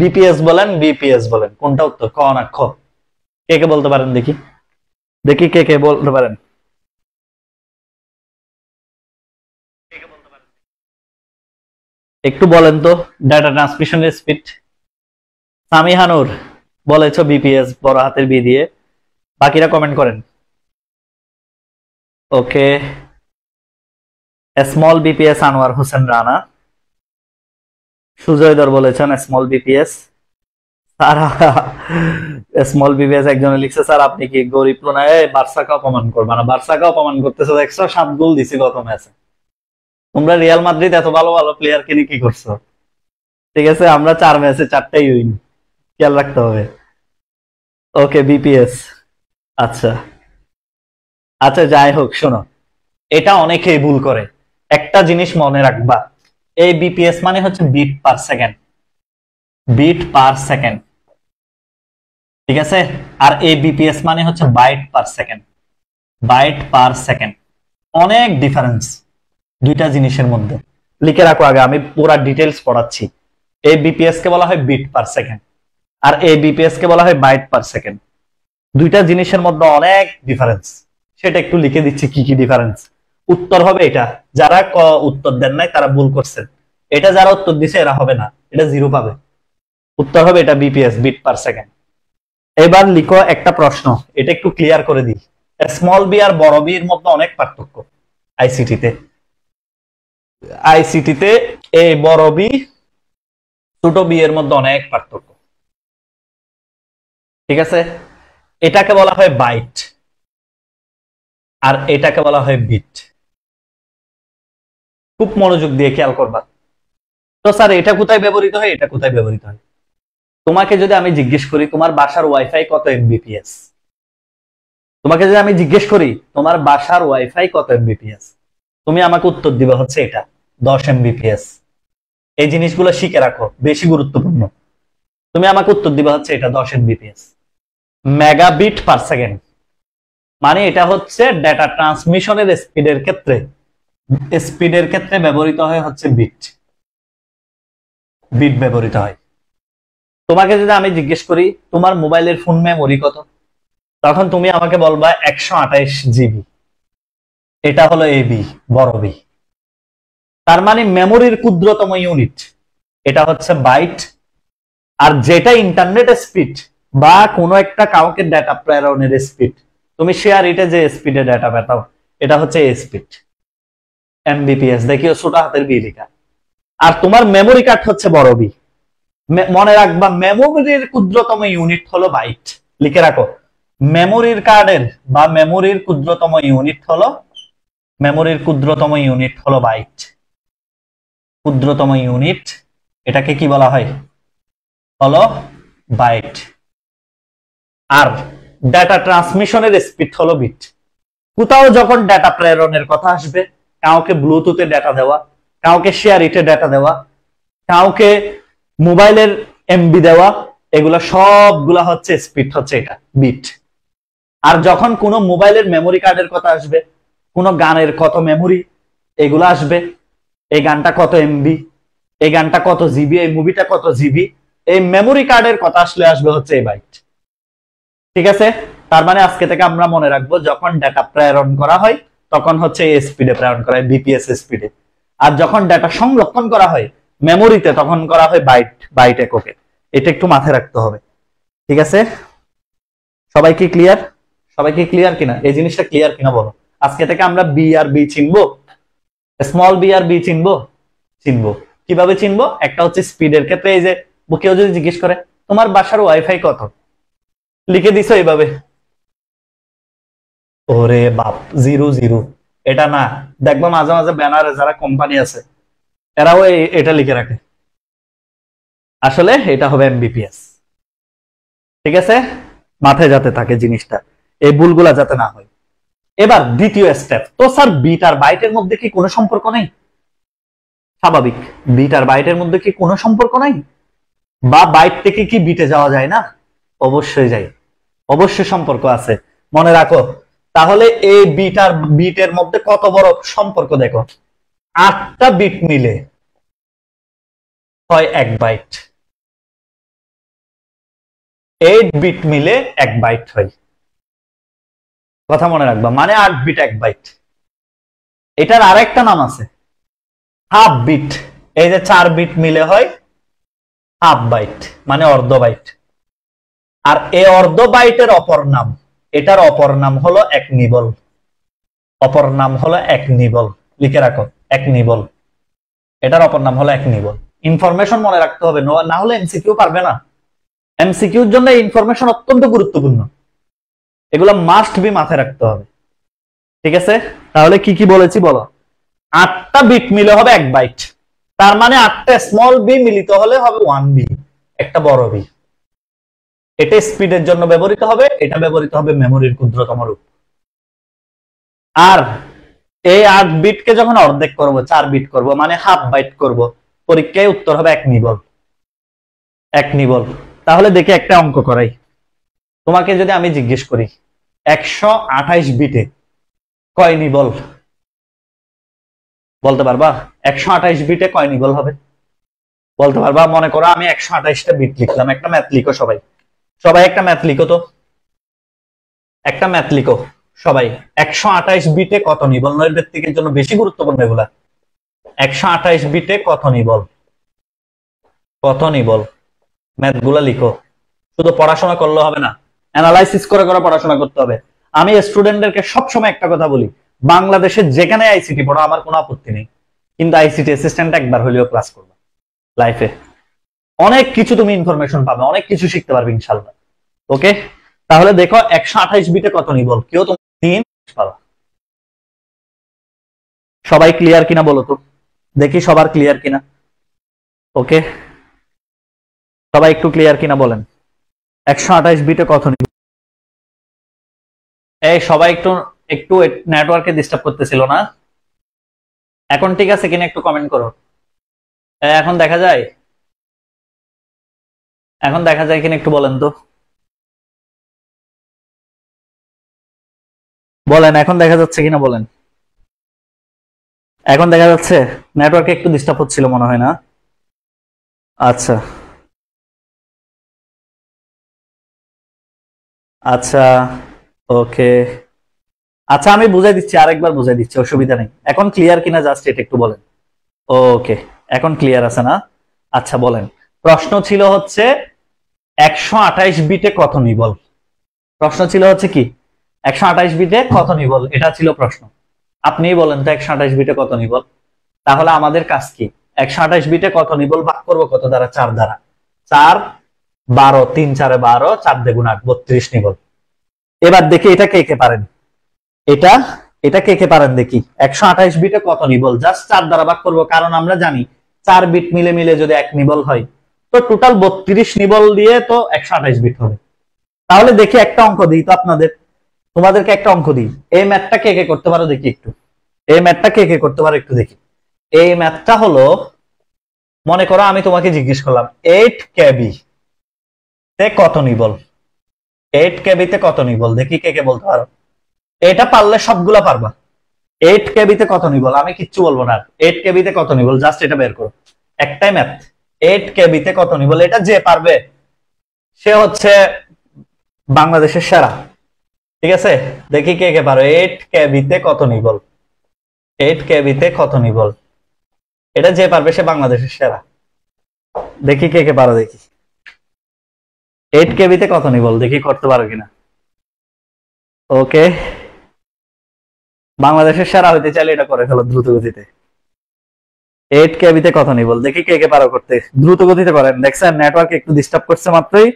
Speaker 1: বিপিএস বলেন বিপিএস বলেন কোনটা উত্তর ক না খ কে কে বলতে পারেন দেখি দেখি কে কে বলতে পারেন একটু বলেন তো ডাটা ট্রান্সমিশনের স্পিড হানুর বলেছ বিপিএস বড় হাতের বি দিয়ে বাকিরা কমেন্ট করেন okay small bps Anwar Hossain Rana Sujoy দর বলেছেন small bps sir small bps একজনে লিখছে স্যার আপনি কি গরিব লোনায় বার্সাকে অপমান করবে না বার্সাকে অপমান করতেছে এক্সট্রা সাত গোল দিছি গত ম্যাচে তোমরা রিয়াল মাদ্রিদ এত ভালো ভালো প্লেয়ার নিয়ে কি করছো ঠিক আছে আমরা চার ম্যাচে চারটাই উইন খেয়াল রাখতে হবে ওকে বিপিএস আচ্ছা আচ্ছা যাই হোক শোনো এটা অনেকেই ভুল করে একটা জিনিস মনে রাখবা এই বিপিএস মানে হচ্ছে bit per second bit per second ঠিক আছে আর এই বিপিএস মানে হচ্ছে byte per second byte per second অনেক ডিফারেন্স দুইটা জিনিসের মধ্যে লিখে রাখো আগে আমি পুরা ডিটেলস পড়াচ্ছি এই বিপিএস কে বলা হয় বিট পার সেকেন্ড আর এ বিপিএস কে বলা হয় বাইট পার সেকেন্ড দুইটা জিনিসের মধ্যে অনেক ডিফারেন্স সেটা একটু লিখে দিচ্ছি কি কি ডিফারেন্স উত্তর হবে এটা যারা ক উত্তর দেন নাই তারা ভুল করছেন এটা যারা উত্তর দিছে এরা হবে না এটা জিরো পাবে উত্তর হবে এটা বিপিএস বিট পার সেকেন্ড এবার লিখো একটা প্রশ্ন এটা একটু ক্লিয়ার করে দিই স্মল বি আর বড় বি এর মধ্যে অনেক পার্থক্য আইসিটিতে আইসিটিতে এ বড় বি ছোট বি এর মধ্যে অনেক পার্থক্য
Speaker 2: ঠিক আছে এটাকে বলা হয় বাইট আর
Speaker 1: এটাকে বলা হয় বিট খুব মনোযোগ দিয়ে খেয়াল করবা তো স্যার এটা কোথায় ব্যবহৃত হয় এটা কোথায় ব্যবহৃত হয় তোমাকে যদি আমি জিজ্ঞেস করি তোমার বাসার ওয়াইফাই কত এমবিপিএস তোমাকে যদি আমি জিজ্ঞেস করি তোমার বাসার ওয়াইফাই কত এমবিপিএস তুমি আমাকে উত্তর দিবে হচ্ছে এটা দশ এমবিপিএস এই জিনিসগুলো শিখে রাখো বেশি গুরুত্বপূর্ণ তুমি আমাকে উত্তর দিবে হচ্ছে এটা দশ এমবিপিএস মেগাবিট পার সেকেন্ড মানে এটা হচ্ছে ডেটা ট্রান্সমিশনের স্পিডের ক্ষেত্রে স্পিডের ক্ষেত্রে ব্যবহৃত হয় হচ্ছে বিট বিট ব্যবহৃত হয় তোমাকে যদি আমি জিজ্ঞেস করি তোমার মোবাইলের ফোন মেমোরি কত তখন তুমি আমাকে বলবা একশো আঠাইশ জিবি এটা হলো বি বড় বি তার মানে মেমোরির ক্ষুদ্রতম ইউনিট এটা হচ্ছে বাইট আর যেটা ইন্টারনেট স্পিড বা কোনো একটা কাউকে ডেটা প্রেরণের স্পিড তুমি শেয়ার এটা যে স্পিডে ডেটা পেতাও এটা হচ্ছে স্পিড এমবিপিএস দেখিও ছোট হাতের বি লেখা আর তোমার মেমোরি কার্ড হচ্ছে বড় বি মনে রাখবা মেমোরির ক্ষুদ্রতম ইউনিট হলো বাইট লিখে রাখো মেমোরির কার্ডের বা মেমোরির ক্ষুদ্রতম ইউনিট হলো মেমোরির ক্ষুদ্রতম ইউনিট হলো বাইট ক্ষুদ্রতম ইউনিট এটাকে কি বলা হয় হলো বাইট আর ডাটা ট্রান্সমিশনের স্পিড হলো বিট কোথাও যখন ডাটা প্রেরণের কথা আসবে কাউকে ব্লুটুথে ডাটা দেওয়া কাউকে ইটে ডাটা দেওয়া কাউকে মোবাইলের এমবি দেওয়া এগুলো সবগুলা হচ্ছে স্পিড হচ্ছে এটা বিট আর যখন কোনো মোবাইলের মেমোরি কার্ডের কথা আসবে কোনো গানের কত মেমোরি এগুলো আসবে এই গানটা কত এমবি এই গানটা কত জিবি এই মুভিটা কত জিবি এই মেমোরি কার্ডের কথা আসলে আসবে হচ্ছে এই বাইট ঠিক আছে তার মানে আজকে থেকে আমরা মনে রাখবো যখন ডেটা প্রেরণ করা হয় তখন হচ্ছে স্পিডে প্রেরণ করা হয় বিপিএস স্পিডে আর যখন ডেটা সংরক্ষণ করা হয় মেমোরিতে তখন করা হয় বাইট বাইট এককে এটা একটু মাথায় রাখতে হবে ঠিক আছে সবাই কি ক্লিয়ার সবাই কি ক্লিয়ার কিনা এই জিনিসটা ক্লিয়ার কিনা বলো আজকে থেকে আমরা বি আর বি চিনবো স্মল বি আর বি চিনবো চিনবো কিভাবে চিনবো একটা হচ্ছে স্পিডের ক্ষেত্রে এই যে কেউ যদি জিজ্ঞেস করে তোমার বাসার ওয়াইফাই কত লিখে দিছো এইভাবে ওরে বাপ জিরো জিরো এটা না দেখবা মাঝে মাঝে ব্যানারে যারা কোম্পানি আছে এরাও এটা লিখে রাখে আসলে এটা হবে এমবিপিএস ঠিক আছে মাথায় যাতে থাকে জিনিসটা এই ভুলগুলা যাতে না হয় এবার দ্বিতীয় স্টেপ তো স্যার বিট আর বাইটের মধ্যে কি কোনো সম্পর্ক নেই স্বাভাবিক বিট আর বাইটের মধ্যে কি কোনো সম্পর্ক নাই বা বাইট থেকে কি বিটে যাওয়া যায় না অবশ্যই যায় অবশ্যই সম্পর্ক আছে মনে রাখো তাহলে এই বিট আর বিট এর মধ্যে কত বড় সম্পর্ক দেখো আটটা বিট মিলে
Speaker 2: হয় এক বাইট
Speaker 1: এইট বিট মিলে এক বাইট হয় কথা মনে রাখবা মানে আট বিট এক বাইট এটার আর একটা নাম আছে হাফ বিট এই যে চার বিট মিলে হয় হাফ বাইট মানে অর্ধ বাইট আর এ অর্ধ বাইটের অপর নাম এটার অপর নাম হলো এক নিবল অপর নাম হলো এক নিবল লিখে রাখো এক নিবল এটার অপর নাম হলো এক নিবল ইনফরমেশন মনে রাখতে হবে না হলে এমসিকিউ পারবে না এমসিকিউর জন্য ইনফরমেশন অত্যন্ত গুরুত্বপূর্ণ এগুলো মাস্ট বি মাথায় রাখতে হবে ঠিক আছে তাহলে কি কি বলেছি বলো আটটা বিট মিলে হবে এক বাইট তার মানে আটটা স্মল বি মিলিত হলে হবে ওয়ান বি একটা বড় বি এটা স্পিডের জন্য ব্যবহৃত হবে এটা ব্যবহৃত হবে মেমোরির ক্ষুদ্রতম রূপ আর এই আট বিটকে যখন অর্ধেক করব চার বিট করব মানে হাফ বাইট করব পরীক্ষায় উত্তর হবে এক নিবল এক নিবল তাহলে দেখি একটা অঙ্ক করাই তোমাকে যদি আমি জিজ্ঞেস করি একশো আঠাইশ বিটে কয় নিবল বলতে পারবা একশো আঠাইশ বিটে কয় নিবল হবে বলতে পারবা মনে করো আমি একশো আঠাইশটা বিট লিখলাম একটা ম্যাথ লিখো সবাই সবাই একটা ম্যাথ লিখো তো একটা ম্যাথ লিখো সবাই একশো আঠাইশ বিটে কত নিবল নয় ব্যক্তিকের জন্য বেশি গুরুত্বপূর্ণ একশো আঠাইশ বিটে কত নিবল কত নিবল ম্যাথগুলা লিখো শুধু পড়াশোনা করলে হবে না অ্যানালাইসিস করে করে পড়াশোনা করতে হবে আমি স্টুডেন্টদেরকে সবসময় একটা কথা বলি বাংলাদেশে যেখানে আইসিটি পড়া আমার কোনো আপত্তি নেই কিন্তু আইসিটি অ্যাসিস্ট্যান্ট একবার হলেও ক্লাস করবো লাইফে অনেক কিছু তুমি ইনফরমেশন পাবে অনেক কিছু শিখতে পারবে ইনশাল্লাহ ওকে তাহলে দেখো একশো আঠাইশ বিটে কত নিবল কেউ তুমি পাবা সবাই ক্লিয়ার কিনা বলো তো দেখি সবার ক্লিয়ার কিনা
Speaker 2: ওকে সবাই একটু ক্লিয়ার কিনা বলেন একশো আঠাইশ বিটে কত নিব এই সবাই একটু একটু নেটওয়ার্কে ডিস্টার্ব করতেছিল না এখন ঠিক আছে কিনা একটু কমেন্ট করো এখন দেখা যায় এখন দেখা যায় কিনা একটু বলেন তো বলেন এখন দেখা যাচ্ছে কিনা বলেন এখন দেখা যাচ্ছে নেটওয়ার্কে একটু ডিস্টার্ব হচ্ছিল মনে হয় না আচ্ছা
Speaker 1: আচ্ছা ওকে আচ্ছা আমি বুঝাই দিচ্ছি আরেকবার বুঝাই দিচ্ছি অসুবিধা নেই এখন ক্লিয়ার কিনা জাস্ট এটা একটু বলেন ওকে এখন ক্লিয়ার আছে না আচ্ছা বলেন প্রশ্ন ছিল হচ্ছে একশো আঠাইশ বিটে কত নিবল প্রশ্ন ছিল হচ্ছে কি একশো আঠাইশ বিটে কত নিবল এটা ছিল প্রশ্ন আপনি বলেন তো একশো আঠাইশ বিটে কত নিবল তাহলে আমাদের কাজ কি একশো আঠাইশ বিটে কত নিবল বাক করবো কত দ্বারা চার দ্বারা চার বারো তিন চারে বারো চার দেগুণ আট বত্রিশ নিবল এবার দেখি এটা কে কে পারেন এটা এটা কে কে পারেন দেখি একশো আঠাইশ বিটে কত নিবল জাস্ট চার দ্বারা বাক করবো কারণ আমরা জানি চার বিট মিলে মিলে যদি এক নিবল হয় তো টোটাল বত্রিশ নিবল দিয়ে তো একশো আঠাইশ বিট হবে তাহলে দেখি একটা অঙ্ক দিই তো আপনাদের তোমাদেরকে একটা অঙ্ক দিই এই ম্যাথটা কে কে করতে পারো দেখি একটু এই ম্যাথটা কে কে করতে পারো একটু দেখি এই ম্যাথটা হলো মনে করো আমি তোমাকে জিজ্ঞেস করলাম এইট ক্যাবি তে কত নিবল এইট তে কত নিবল দেখি কে কে বলতে পারো এটা পারলে সবগুলা পারবা এইট তে কত নিবল আমি কিচ্ছু বলবো না এইট তে কত নিবল জাস্ট এটা বের করো একটাই ম্যাথ এইট কেবি তে কত নি বলে এটা যে পারবে সে হচ্ছে বাংলাদেশের সেরা ঠিক আছে দেখি কে কে পারো এইট কেবি তে কত নি বল এইট কেবি তে কত নি বল এটা যে পারবে সে বাংলাদেশের সেরা দেখি কে কে পারো দেখি এইট কেবি তে কত নি বল দেখি করতে পারো কিনা ওকে বাংলাদেশের সেরা হইতে চাইলে এটা করে ফেলো দ্রুত গতিতে এইট কে কেবিতে কথা নেই বল দেখি কে কে পারো করতে দ্রুত গতিতে পারেন দেখছেন নেটওয়ার্ক একটু ডিস্টার্ব করছে মাত্রই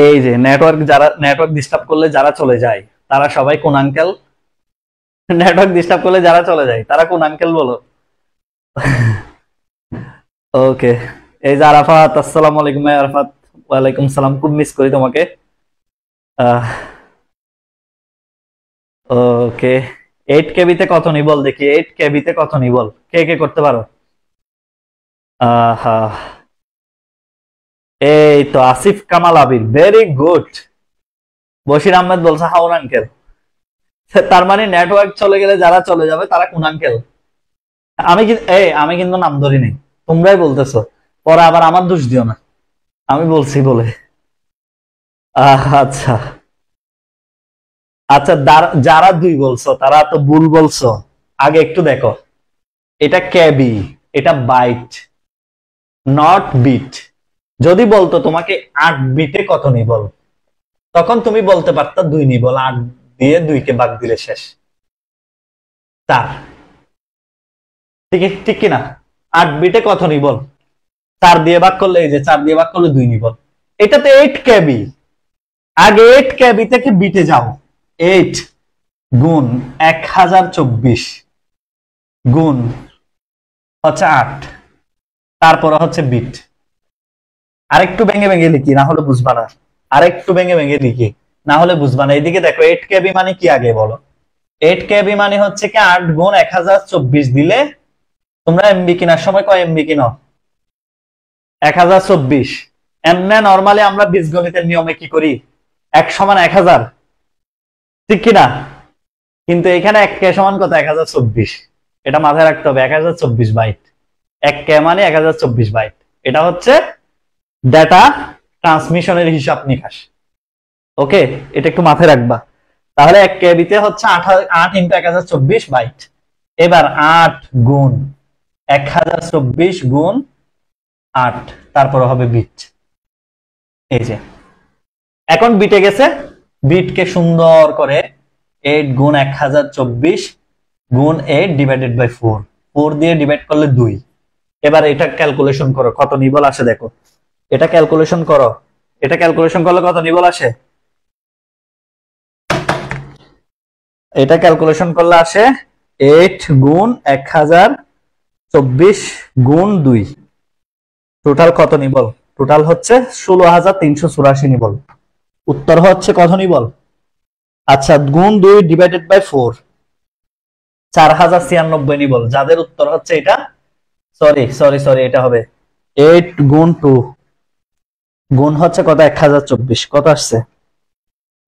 Speaker 1: এই যে নেটওয়ার্ক যারা নেটওয়ার্ক ডিস্টার্ব করলে যারা চলে যায় তারা সবাই কোন আঙ্কেল নেটওয়ার্ক ডিস্টার্ব করলে যারা চলে যায় তারা কোন আঙ্কেল বলো ওকে এই যে আরাফাত আসসালামু আলাইকুম আরাফাত ওয়ালাইকুম সালাম খুব মিস করি তোমাকে ওকে এইট কেবিতে কত নিবল দেখি এইট কেবিতে কত নিবল কে কে করতে পারো এই তো আসিফ কামাল আবির ভেরি গুড বসির আহমেদ বলছে হাউন আঙ্কেল তার মানে নেটওয়ার্ক চলে গেলে যারা চলে যাবে তারা কোন আঙ্কেল আমি এই আমি কিন্তু নাম ধরি তোমরাই বলতেছো পরে আবার আমার দোষ দিও না আমি বলছি বলে আচ্ছা আচ্ছা যারা দুই বলছো তারা তো ভুল বলছো আগে একটু দেখো এটা ক্যাবি এটা বাইট নট বিট যদি বলতো তোমাকে আট বিটে কত নিবল তখন তুমি বলতে পারত দুই নিবল আট দিয়ে দুইকে বাদ দিলে শেষ তার ঠিক ঠিক কিনা আট বিটে কত নিবল চার দিয়ে ভাগ করলে এই যে চার দিয়ে ভাগ করলে দুই নিবল এটাতে এইট ক্যাবি আগে এইট ক্যাবি থেকে বিটে যাও এইট গুণ এক হাজার চব্বিশ গুণ হচ্ছে আট তারপরে হচ্ছে বিট আরেকটু ভেঙে ভেঙে লিখি না হলে বুঝবা না আরেকটু ভেঙে ভেঙে লিখি না হলে বুঝবা না এইদিকে দেখো এইট কেবি মানে কি আগে বলো এইট কেবি মানে হচ্ছে কি আট গুণ এক হাজার চব্বিশ দিলে তোমরা এমবি কিনার সময় কয় এমবি কিনো এক হাজার চব্বিশ এমনে নর্মালি আমরা বীজগণিতের নিয়মে কি করি এক সমান এক হাজার ঠিক কিনা কিন্তু এখানে এক কে সমান কত এক হাজার চব্বিশ এটা মাথায় রাখতে হবে এক হাজার চব্বিশ বাইট এক কে মানে এক হাজার চব্বিশ বাইট এটা হচ্ছে ডেটা ট্রান্সমিশনের হিসাব নিকাশ ওকে এটা একটু মাথায় রাখবা তাহলে এক কেবিতে হচ্ছে আট আট ইন্টু এক হাজার চব্বিশ বাইট এবার আট গুণ এক হাজার চব্বিশ গুণ আট তারপরে হবে বিট এই যে এখন বিটে গেছে বিটকে সুন্দর করে এইট গুণ এক হাজার চব্বিশ গুণ eight divided by four four দিয়ে ডিভাইড করলে দুই এবার এটা ক্যালকুলেশন করো কত নিবল আসে দেখো এটা ক্যালকুলেশন করো এটা ক্যালকুলেশন করলে কত নিবল আসে এটা ক্যালকুলেশন করলে আসে এইট গুণ এক হাজার চব্বিশ গুণ দুই টোটাল কত নিবল টোটাল হচ্ছে ষোলো হাজার তিনশো চুরাশি নিবল উত্তর হচ্ছে কথনই বল আচ্ছা গুণ দুই ডিভাইডেড বাই ফোর চার হাজার ছিয়ানব্বই নি বল যাদের উত্তর হচ্ছে এটা সরি সরি সরি এটা হবে এইট গুণ টু গুণ হচ্ছে কত এক হাজার চব্বিশ কত আসছে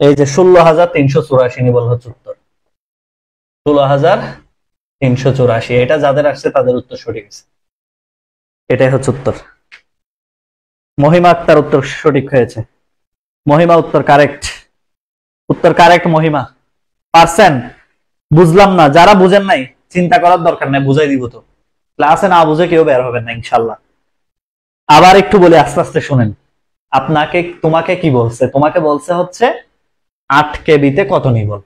Speaker 1: এই যে ষোলো হাজার তিনশো চুরাশি নি বল হচ্ছে উত্তর ষোলো হাজার তিনশো চুরাশি এটা যাদের আসছে তাদের উত্তর সঠিক আছে এটাই হচ্ছে উত্তর মহিমা আক্তার উত্তর সঠিক হয়েছে মহিমা উত্তর কারেক্ট উত্তর কারেক্ট মহিমা পারছেন বুঝলাম না যারা বুঝেন নাই চিন্তা করার দরকার নাই বুঝাই দিব তো ক্লাসে না বুঝে কেউ বের হবেন না ইনশাল্লাহ আবার একটু বলে আস্তে আস্তে শোনেন আপনাকে তোমাকে কি বলছে তোমাকে বলছে হচ্ছে আট কেবিতে কত নিবল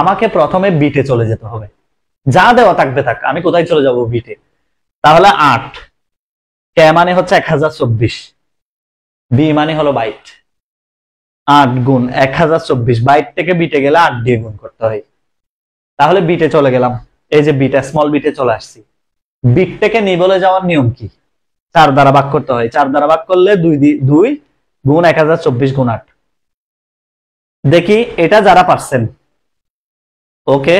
Speaker 1: আমাকে প্রথমে বিটে চলে যেতে হবে যা দেওয়া থাকবে থাক আমি কোথায় চলে যাব বিটে তাহলে আট কে মানে হচ্ছে এক হাজার চব্বিশ বি মানে হলো বাইট আট গুণ এক হাজার চব্বিশ বাইর থেকে বিটে গেলে আট দিয়ে গুণ করতে হয় তাহলে বিটে চলে গেলাম এই যে বিটা স্মল বিটে চলে আসছি বিট থেকে নিবলে যাওয়ার নিয়ম কি চার দ্বারা ভাগ করতে হয় চার দ্বারা ভাগ করলে দুই দুই গুণ এক হাজার চব্বিশ গুণ আট দেখি এটা যারা পারছেন ওকে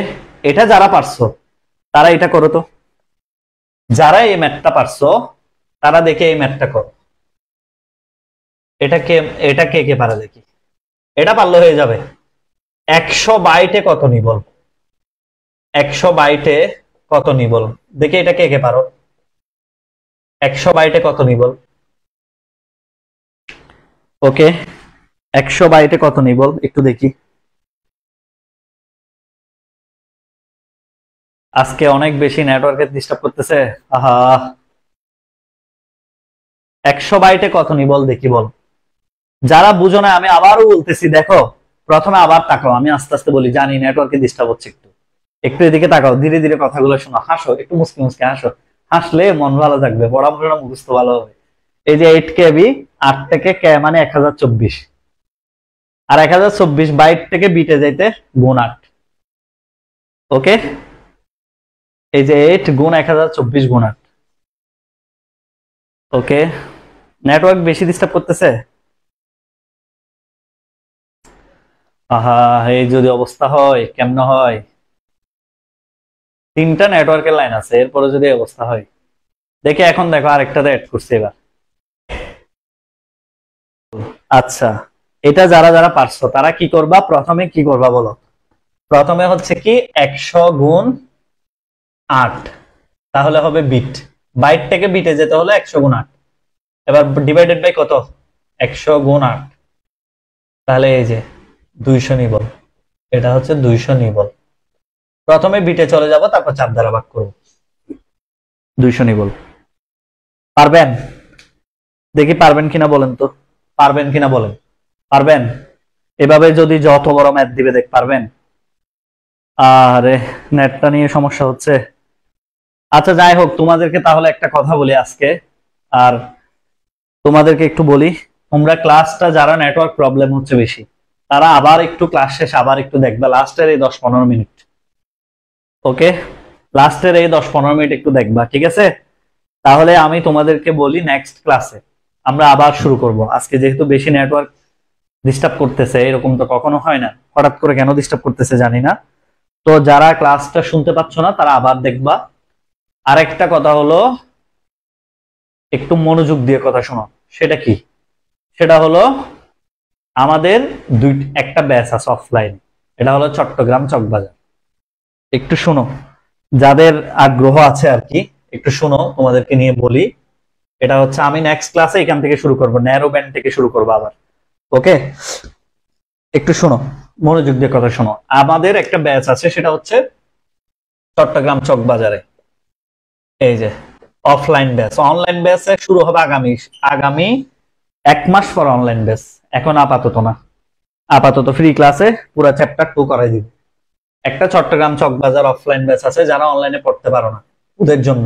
Speaker 1: এটা যারা পারছো তারা এটা করো তো যারা এই ম্যাথটা পারছো তারা দেখে এই ম্যাথটা করো এটা কে এটা কে কে পারে দেখি এটা পারলে হয়ে যাবে একশো বাইটে কত নিবল একশো বাইটে কত নিবল দেখি এটা কে কে পারো
Speaker 2: একশো বাইটে কত নিবল ওকে একশো বাইটে কত নিবল একটু দেখি আজকে অনেক বেশি নেটওয়ার্কে ডিস্টার্ব করতেছে আহা
Speaker 1: একশো বাইটে কত নিবল দেখি বল যারা বুঝো না আমি আবারও বলতেছি দেখো প্রথমে আবার তাকাও আমি আস্তে আস্তে বলি জানি নেটওয়ার্কে ডিস্টার্ব হচ্ছে একটু একটু এদিকে তাকাও ধীরে ধীরে কথাগুলো শোনো হাসো একটু মুসকে মুসকে হাসো হাসলে মন ভালো থাকবে পড়াশোনা মুখস্থ ভালো হবে এই যে এইট কে বি আট থেকে কে মানে এক হাজার চব্বিশ আর এক হাজার চব্বিশ বাইট থেকে বিটে যাইতে গুণ আট ওকে এই যে এইট গুণ এক হাজার চব্বিশ গুণ আট
Speaker 2: ওকে নেটওয়ার্ক বেশি ডিস্টার্ব করতেছে আহা এই যদি অবস্থা হয় কেমন হয় তিনটা নেটওয়ার্কের লাইন আছে এরপরে যদি অবস্থা হয়
Speaker 1: দেখে এখন দেখো আরেকটাতে অ্যাড করছি এবার আচ্ছা এটা যারা যারা পারছো তারা কি করবা প্রথমে কি করবা বলো প্রথমে হচ্ছে কি একশো গুণ আট তাহলে হবে বিট বাইট থেকে বিটে যেতে হলে একশো গুণ আট এবার ডিভাইডেড বাই কত একশো গুণ আট তাহলে এই যে দুইশো নিবল এটা হচ্ছে দুইশো নিবল প্রথমে বিটে চলে যাব তারপর চাপ দ্বারা ভাগ করব দুইশো নিবল পারবেন দেখি পারবেন কিনা বলেন তো পারবেন কিনা বলেন পারবেন এভাবে যদি যত বড় ম্যাথ দিবে দেখ পারবেন আরে নেটটা নিয়ে সমস্যা হচ্ছে আচ্ছা যাই হোক তোমাদেরকে তাহলে একটা কথা বলি আজকে আর তোমাদেরকে একটু বলি তোমরা ক্লাসটা যারা নেটওয়ার্ক প্রবলেম হচ্ছে বেশি তারা আবার একটু ক্লাস শেষ আবার একটু দেখবে লাস্টের এই দশ পনেরো মিনিট ওকে লাস্টের এই দশ পনেরো মিনিট একটু দেখবা ঠিক আছে তাহলে আমি তোমাদেরকে বলি নেক্সট ক্লাসে আমরা আবার শুরু করব আজকে যেহেতু বেশি নেটওয়ার্ক ডিস্টার্ব করতেছে এরকম তো কখনো হয় না হঠাৎ করে কেন ডিস্টার্ব করতেছে জানি না তো যারা ক্লাসটা শুনতে পাচ্ছ না তারা আবার দেখবা আরেকটা কথা হলো একটু মনোযোগ দিয়ে কথা শোনো সেটা কি সেটা হলো আমাদের দুই একটা ব্যাচ আছে অফলাইন এটা হলো চট্টগ্রাম চকবাজার একটু শোনো যাদের আগ্রহ আছে আর কি একটু শোনো তোমাদেরকে নিয়ে বলি এটা হচ্ছে আমি নেক্সট ক্লাসে এখান থেকে শুরু করব ন্যারো ব্যান্ড থেকে শুরু করব আবার ওকে একটু শোনো মনোযোগ দিয়ে কথা শোনো আমাদের একটা ব্যাচ আছে সেটা হচ্ছে চট্টগ্রাম চক বাজারে এই যে অফলাইন ব্যাচ অনলাইন ব্যাচে শুরু হবে আগামী আগামী এক মাস পর অনলাইন ব্যাচ এখন আপাতত না আপাতত ফ্রি ক্লাসে পুরো চ্যাপ্টার টু করাই দিবে একটা চট্টগ্রাম চকবাজার অফলাইন ব্যাচ আছে যারা অনলাইনে পড়তে পারো না ওদের জন্য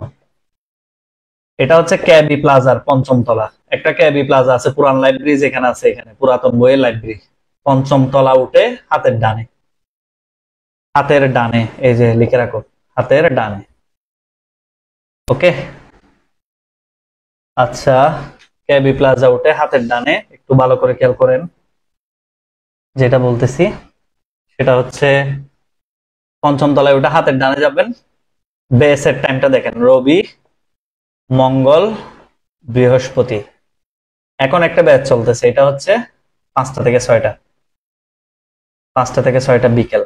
Speaker 1: এটা হচ্ছে ক্যাবি প্লাজার পঞ্চম তলা একটা ক্যাবি প্লাজা আছে পুরান লাইব্রেরি যেখানে আছে এখানে পুরাতন বইয়ের লাইব্রেরি পঞ্চম তলা উঠে হাতের ডানে হাতের ডানে এই যে লিখে রাখো হাতের ডানে ওকে আচ্ছা কেবি প্লাজা উঠে হাতের ডানে একটু ভালো করে খেয়াল করেন যেটা বলতেছি সেটা হচ্ছে পঞ্চম তলায় উঠে হাতের ডানে যাবেন বেসের টাইমটা দেখেন রবি মঙ্গল বৃহস্পতি এখন একটা ব্যাচ চলতেছে এটা হচ্ছে পাঁচটা থেকে ছয়টা পাঁচটা থেকে ছয়টা বিকেল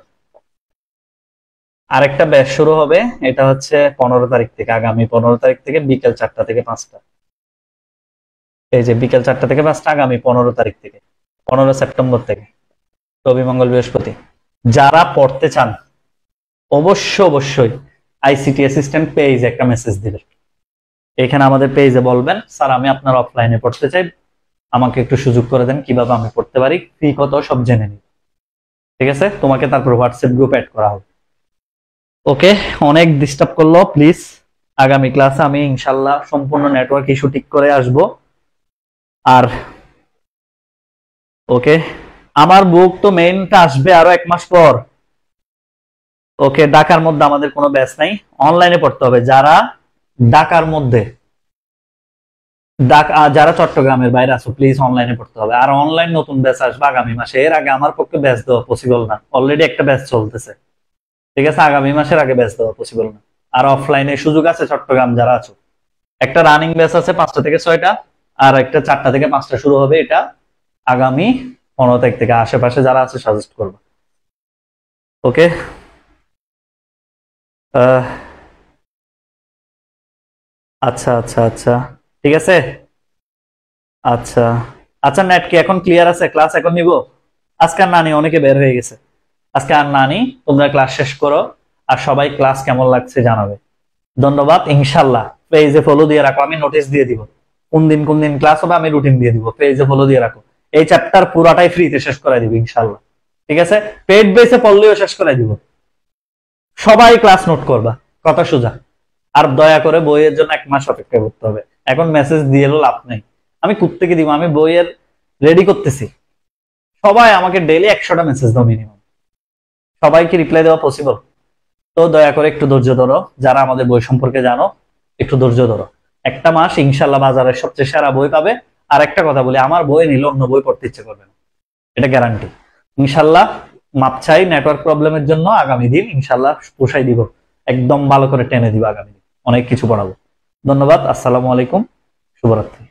Speaker 1: আরেকটা ব্যাচ শুরু হবে এটা হচ্ছে পনেরো তারিখ থেকে আগামী পনেরো তারিখ থেকে বিকেল চারটা থেকে পাঁচটা এই যে বিকেল চারটা থেকে পাঁচটা আগামী পনেরো তারিখ থেকে পনেরো সেপ্টেম্বর থেকে রবি মঙ্গল বৃহস্পতি যারা পড়তে চান অবশ্য অবশ্যই আইসিটি অ্যাসিস্ট্যান্ট পেজ একটা মেসেজ দিবেন এখানে আমাদের পেজে বলবেন স্যার আমি আপনার অফলাইনে পড়তে চাই আমাকে একটু সুযোগ করে দেন কিভাবে আমি পড়তে পারি ফি কত সব জেনে নিই ঠিক আছে তোমাকে তারপর হোয়াটসঅ্যাপ গ্রুপ অ্যাড করা হবে ওকে অনেক ডিস্টার্ব করলো প্লিজ আগামী ক্লাসে আমি ইনশাল্লাহ সম্পূর্ণ নেটওয়ার্ক ইস্যু ঠিক করে আসবো আর ওকে আমার বুক তো মেইনটা আসবে আরো এক মাস পর ওকে ঢাকার মধ্যে আমাদের কোনো ব্যাচ নাই অনলাইনে পড়তে হবে যারা ঢাকার মধ্যে যারা চট্টগ্রামের বাইরে আছো প্লিজ অনলাইনে পড়তে হবে আর অনলাইন নতুন ব্যাচ আসবে আগামী মাসে এর আগে আমার পক্ষে ব্যাস দেওয়া পসিবল না অলরেডি একটা ব্যাচ চলতেছে ঠিক আছে আগামী মাসের আগে ব্যাস দেওয়া পসিবল না আর অফলাইনে সুযোগ আছে চট্টগ্রাম যারা আছো একটা রানিং ব্যাচ আছে পাঁচটা থেকে ছয়টা আর একটা চারটা থেকে পাঁচটা শুরু হবে এটা আগামী পনেরো তারিখ থেকে আশেপাশে যারা আছে সাজেস্ট করব ওকে আচ্ছা আচ্ছা আচ্ছা ঠিক আছে আচ্ছা আচ্ছা নেট কি এখন ক্লিয়ার আছে ক্লাস এখন নিব আজকে আর নানি অনেকে বের হয়ে গেছে আজকে আর নানি তোমরা ক্লাস শেষ করো আর সবাই ক্লাস কেমন লাগছে জানাবে ধন্যবাদ ইনশাল্লাহ পেজে ফলো দিয়ে রাখো আমি নোটিশ দিয়ে দিব কোন দিন কোন দিন ক্লাস হবে আমি রুটিন দিয়ে দিবো পেজে ফলো দিয়ে রাখো এই চ্যাপ্টার পুরাটাই ফ্রিতে শেষ করাই দিব ইনশাল্লাহ ঠিক আছে পেড বেসে পড়লেও শেষ করাই দিব সবাই ক্লাস নোট করবা কথা সোজা আর দয়া করে বইয়ের জন্য এক মাস অপেক্ষা করতে হবে এখন মেসেজ দিয়ে এলো লাভ নেই আমি থেকে দিব আমি বইয়ের রেডি করতেছি সবাই আমাকে ডেলি একশোটা মেসেজ দাও মিনিমাম সবাইকে রিপ্লাই দেওয়া পসিবল তো দয়া করে একটু ধৈর্য ধরো যারা আমাদের বই সম্পর্কে জানো একটু ধৈর্য ধরো একটা মাস ইনশাল্লাহ বাজারের সবচেয়ে সেরা বই পাবে আর একটা কথা বলি আমার বই নিলে অন্য বই পড়তে ইচ্ছে করবে না এটা গ্যারান্টি ইনশাল্লাহ মাপছাই নেটওয়ার্ক প্রবলেমের জন্য আগামী দিন ইনশাল্লাহ পোষাই দিব একদম ভালো করে টেনে দিব আগামী দিন অনেক কিছু পড়াবো ধন্যবাদ
Speaker 2: আসসালামু আলাইকুম শুভরাত্রি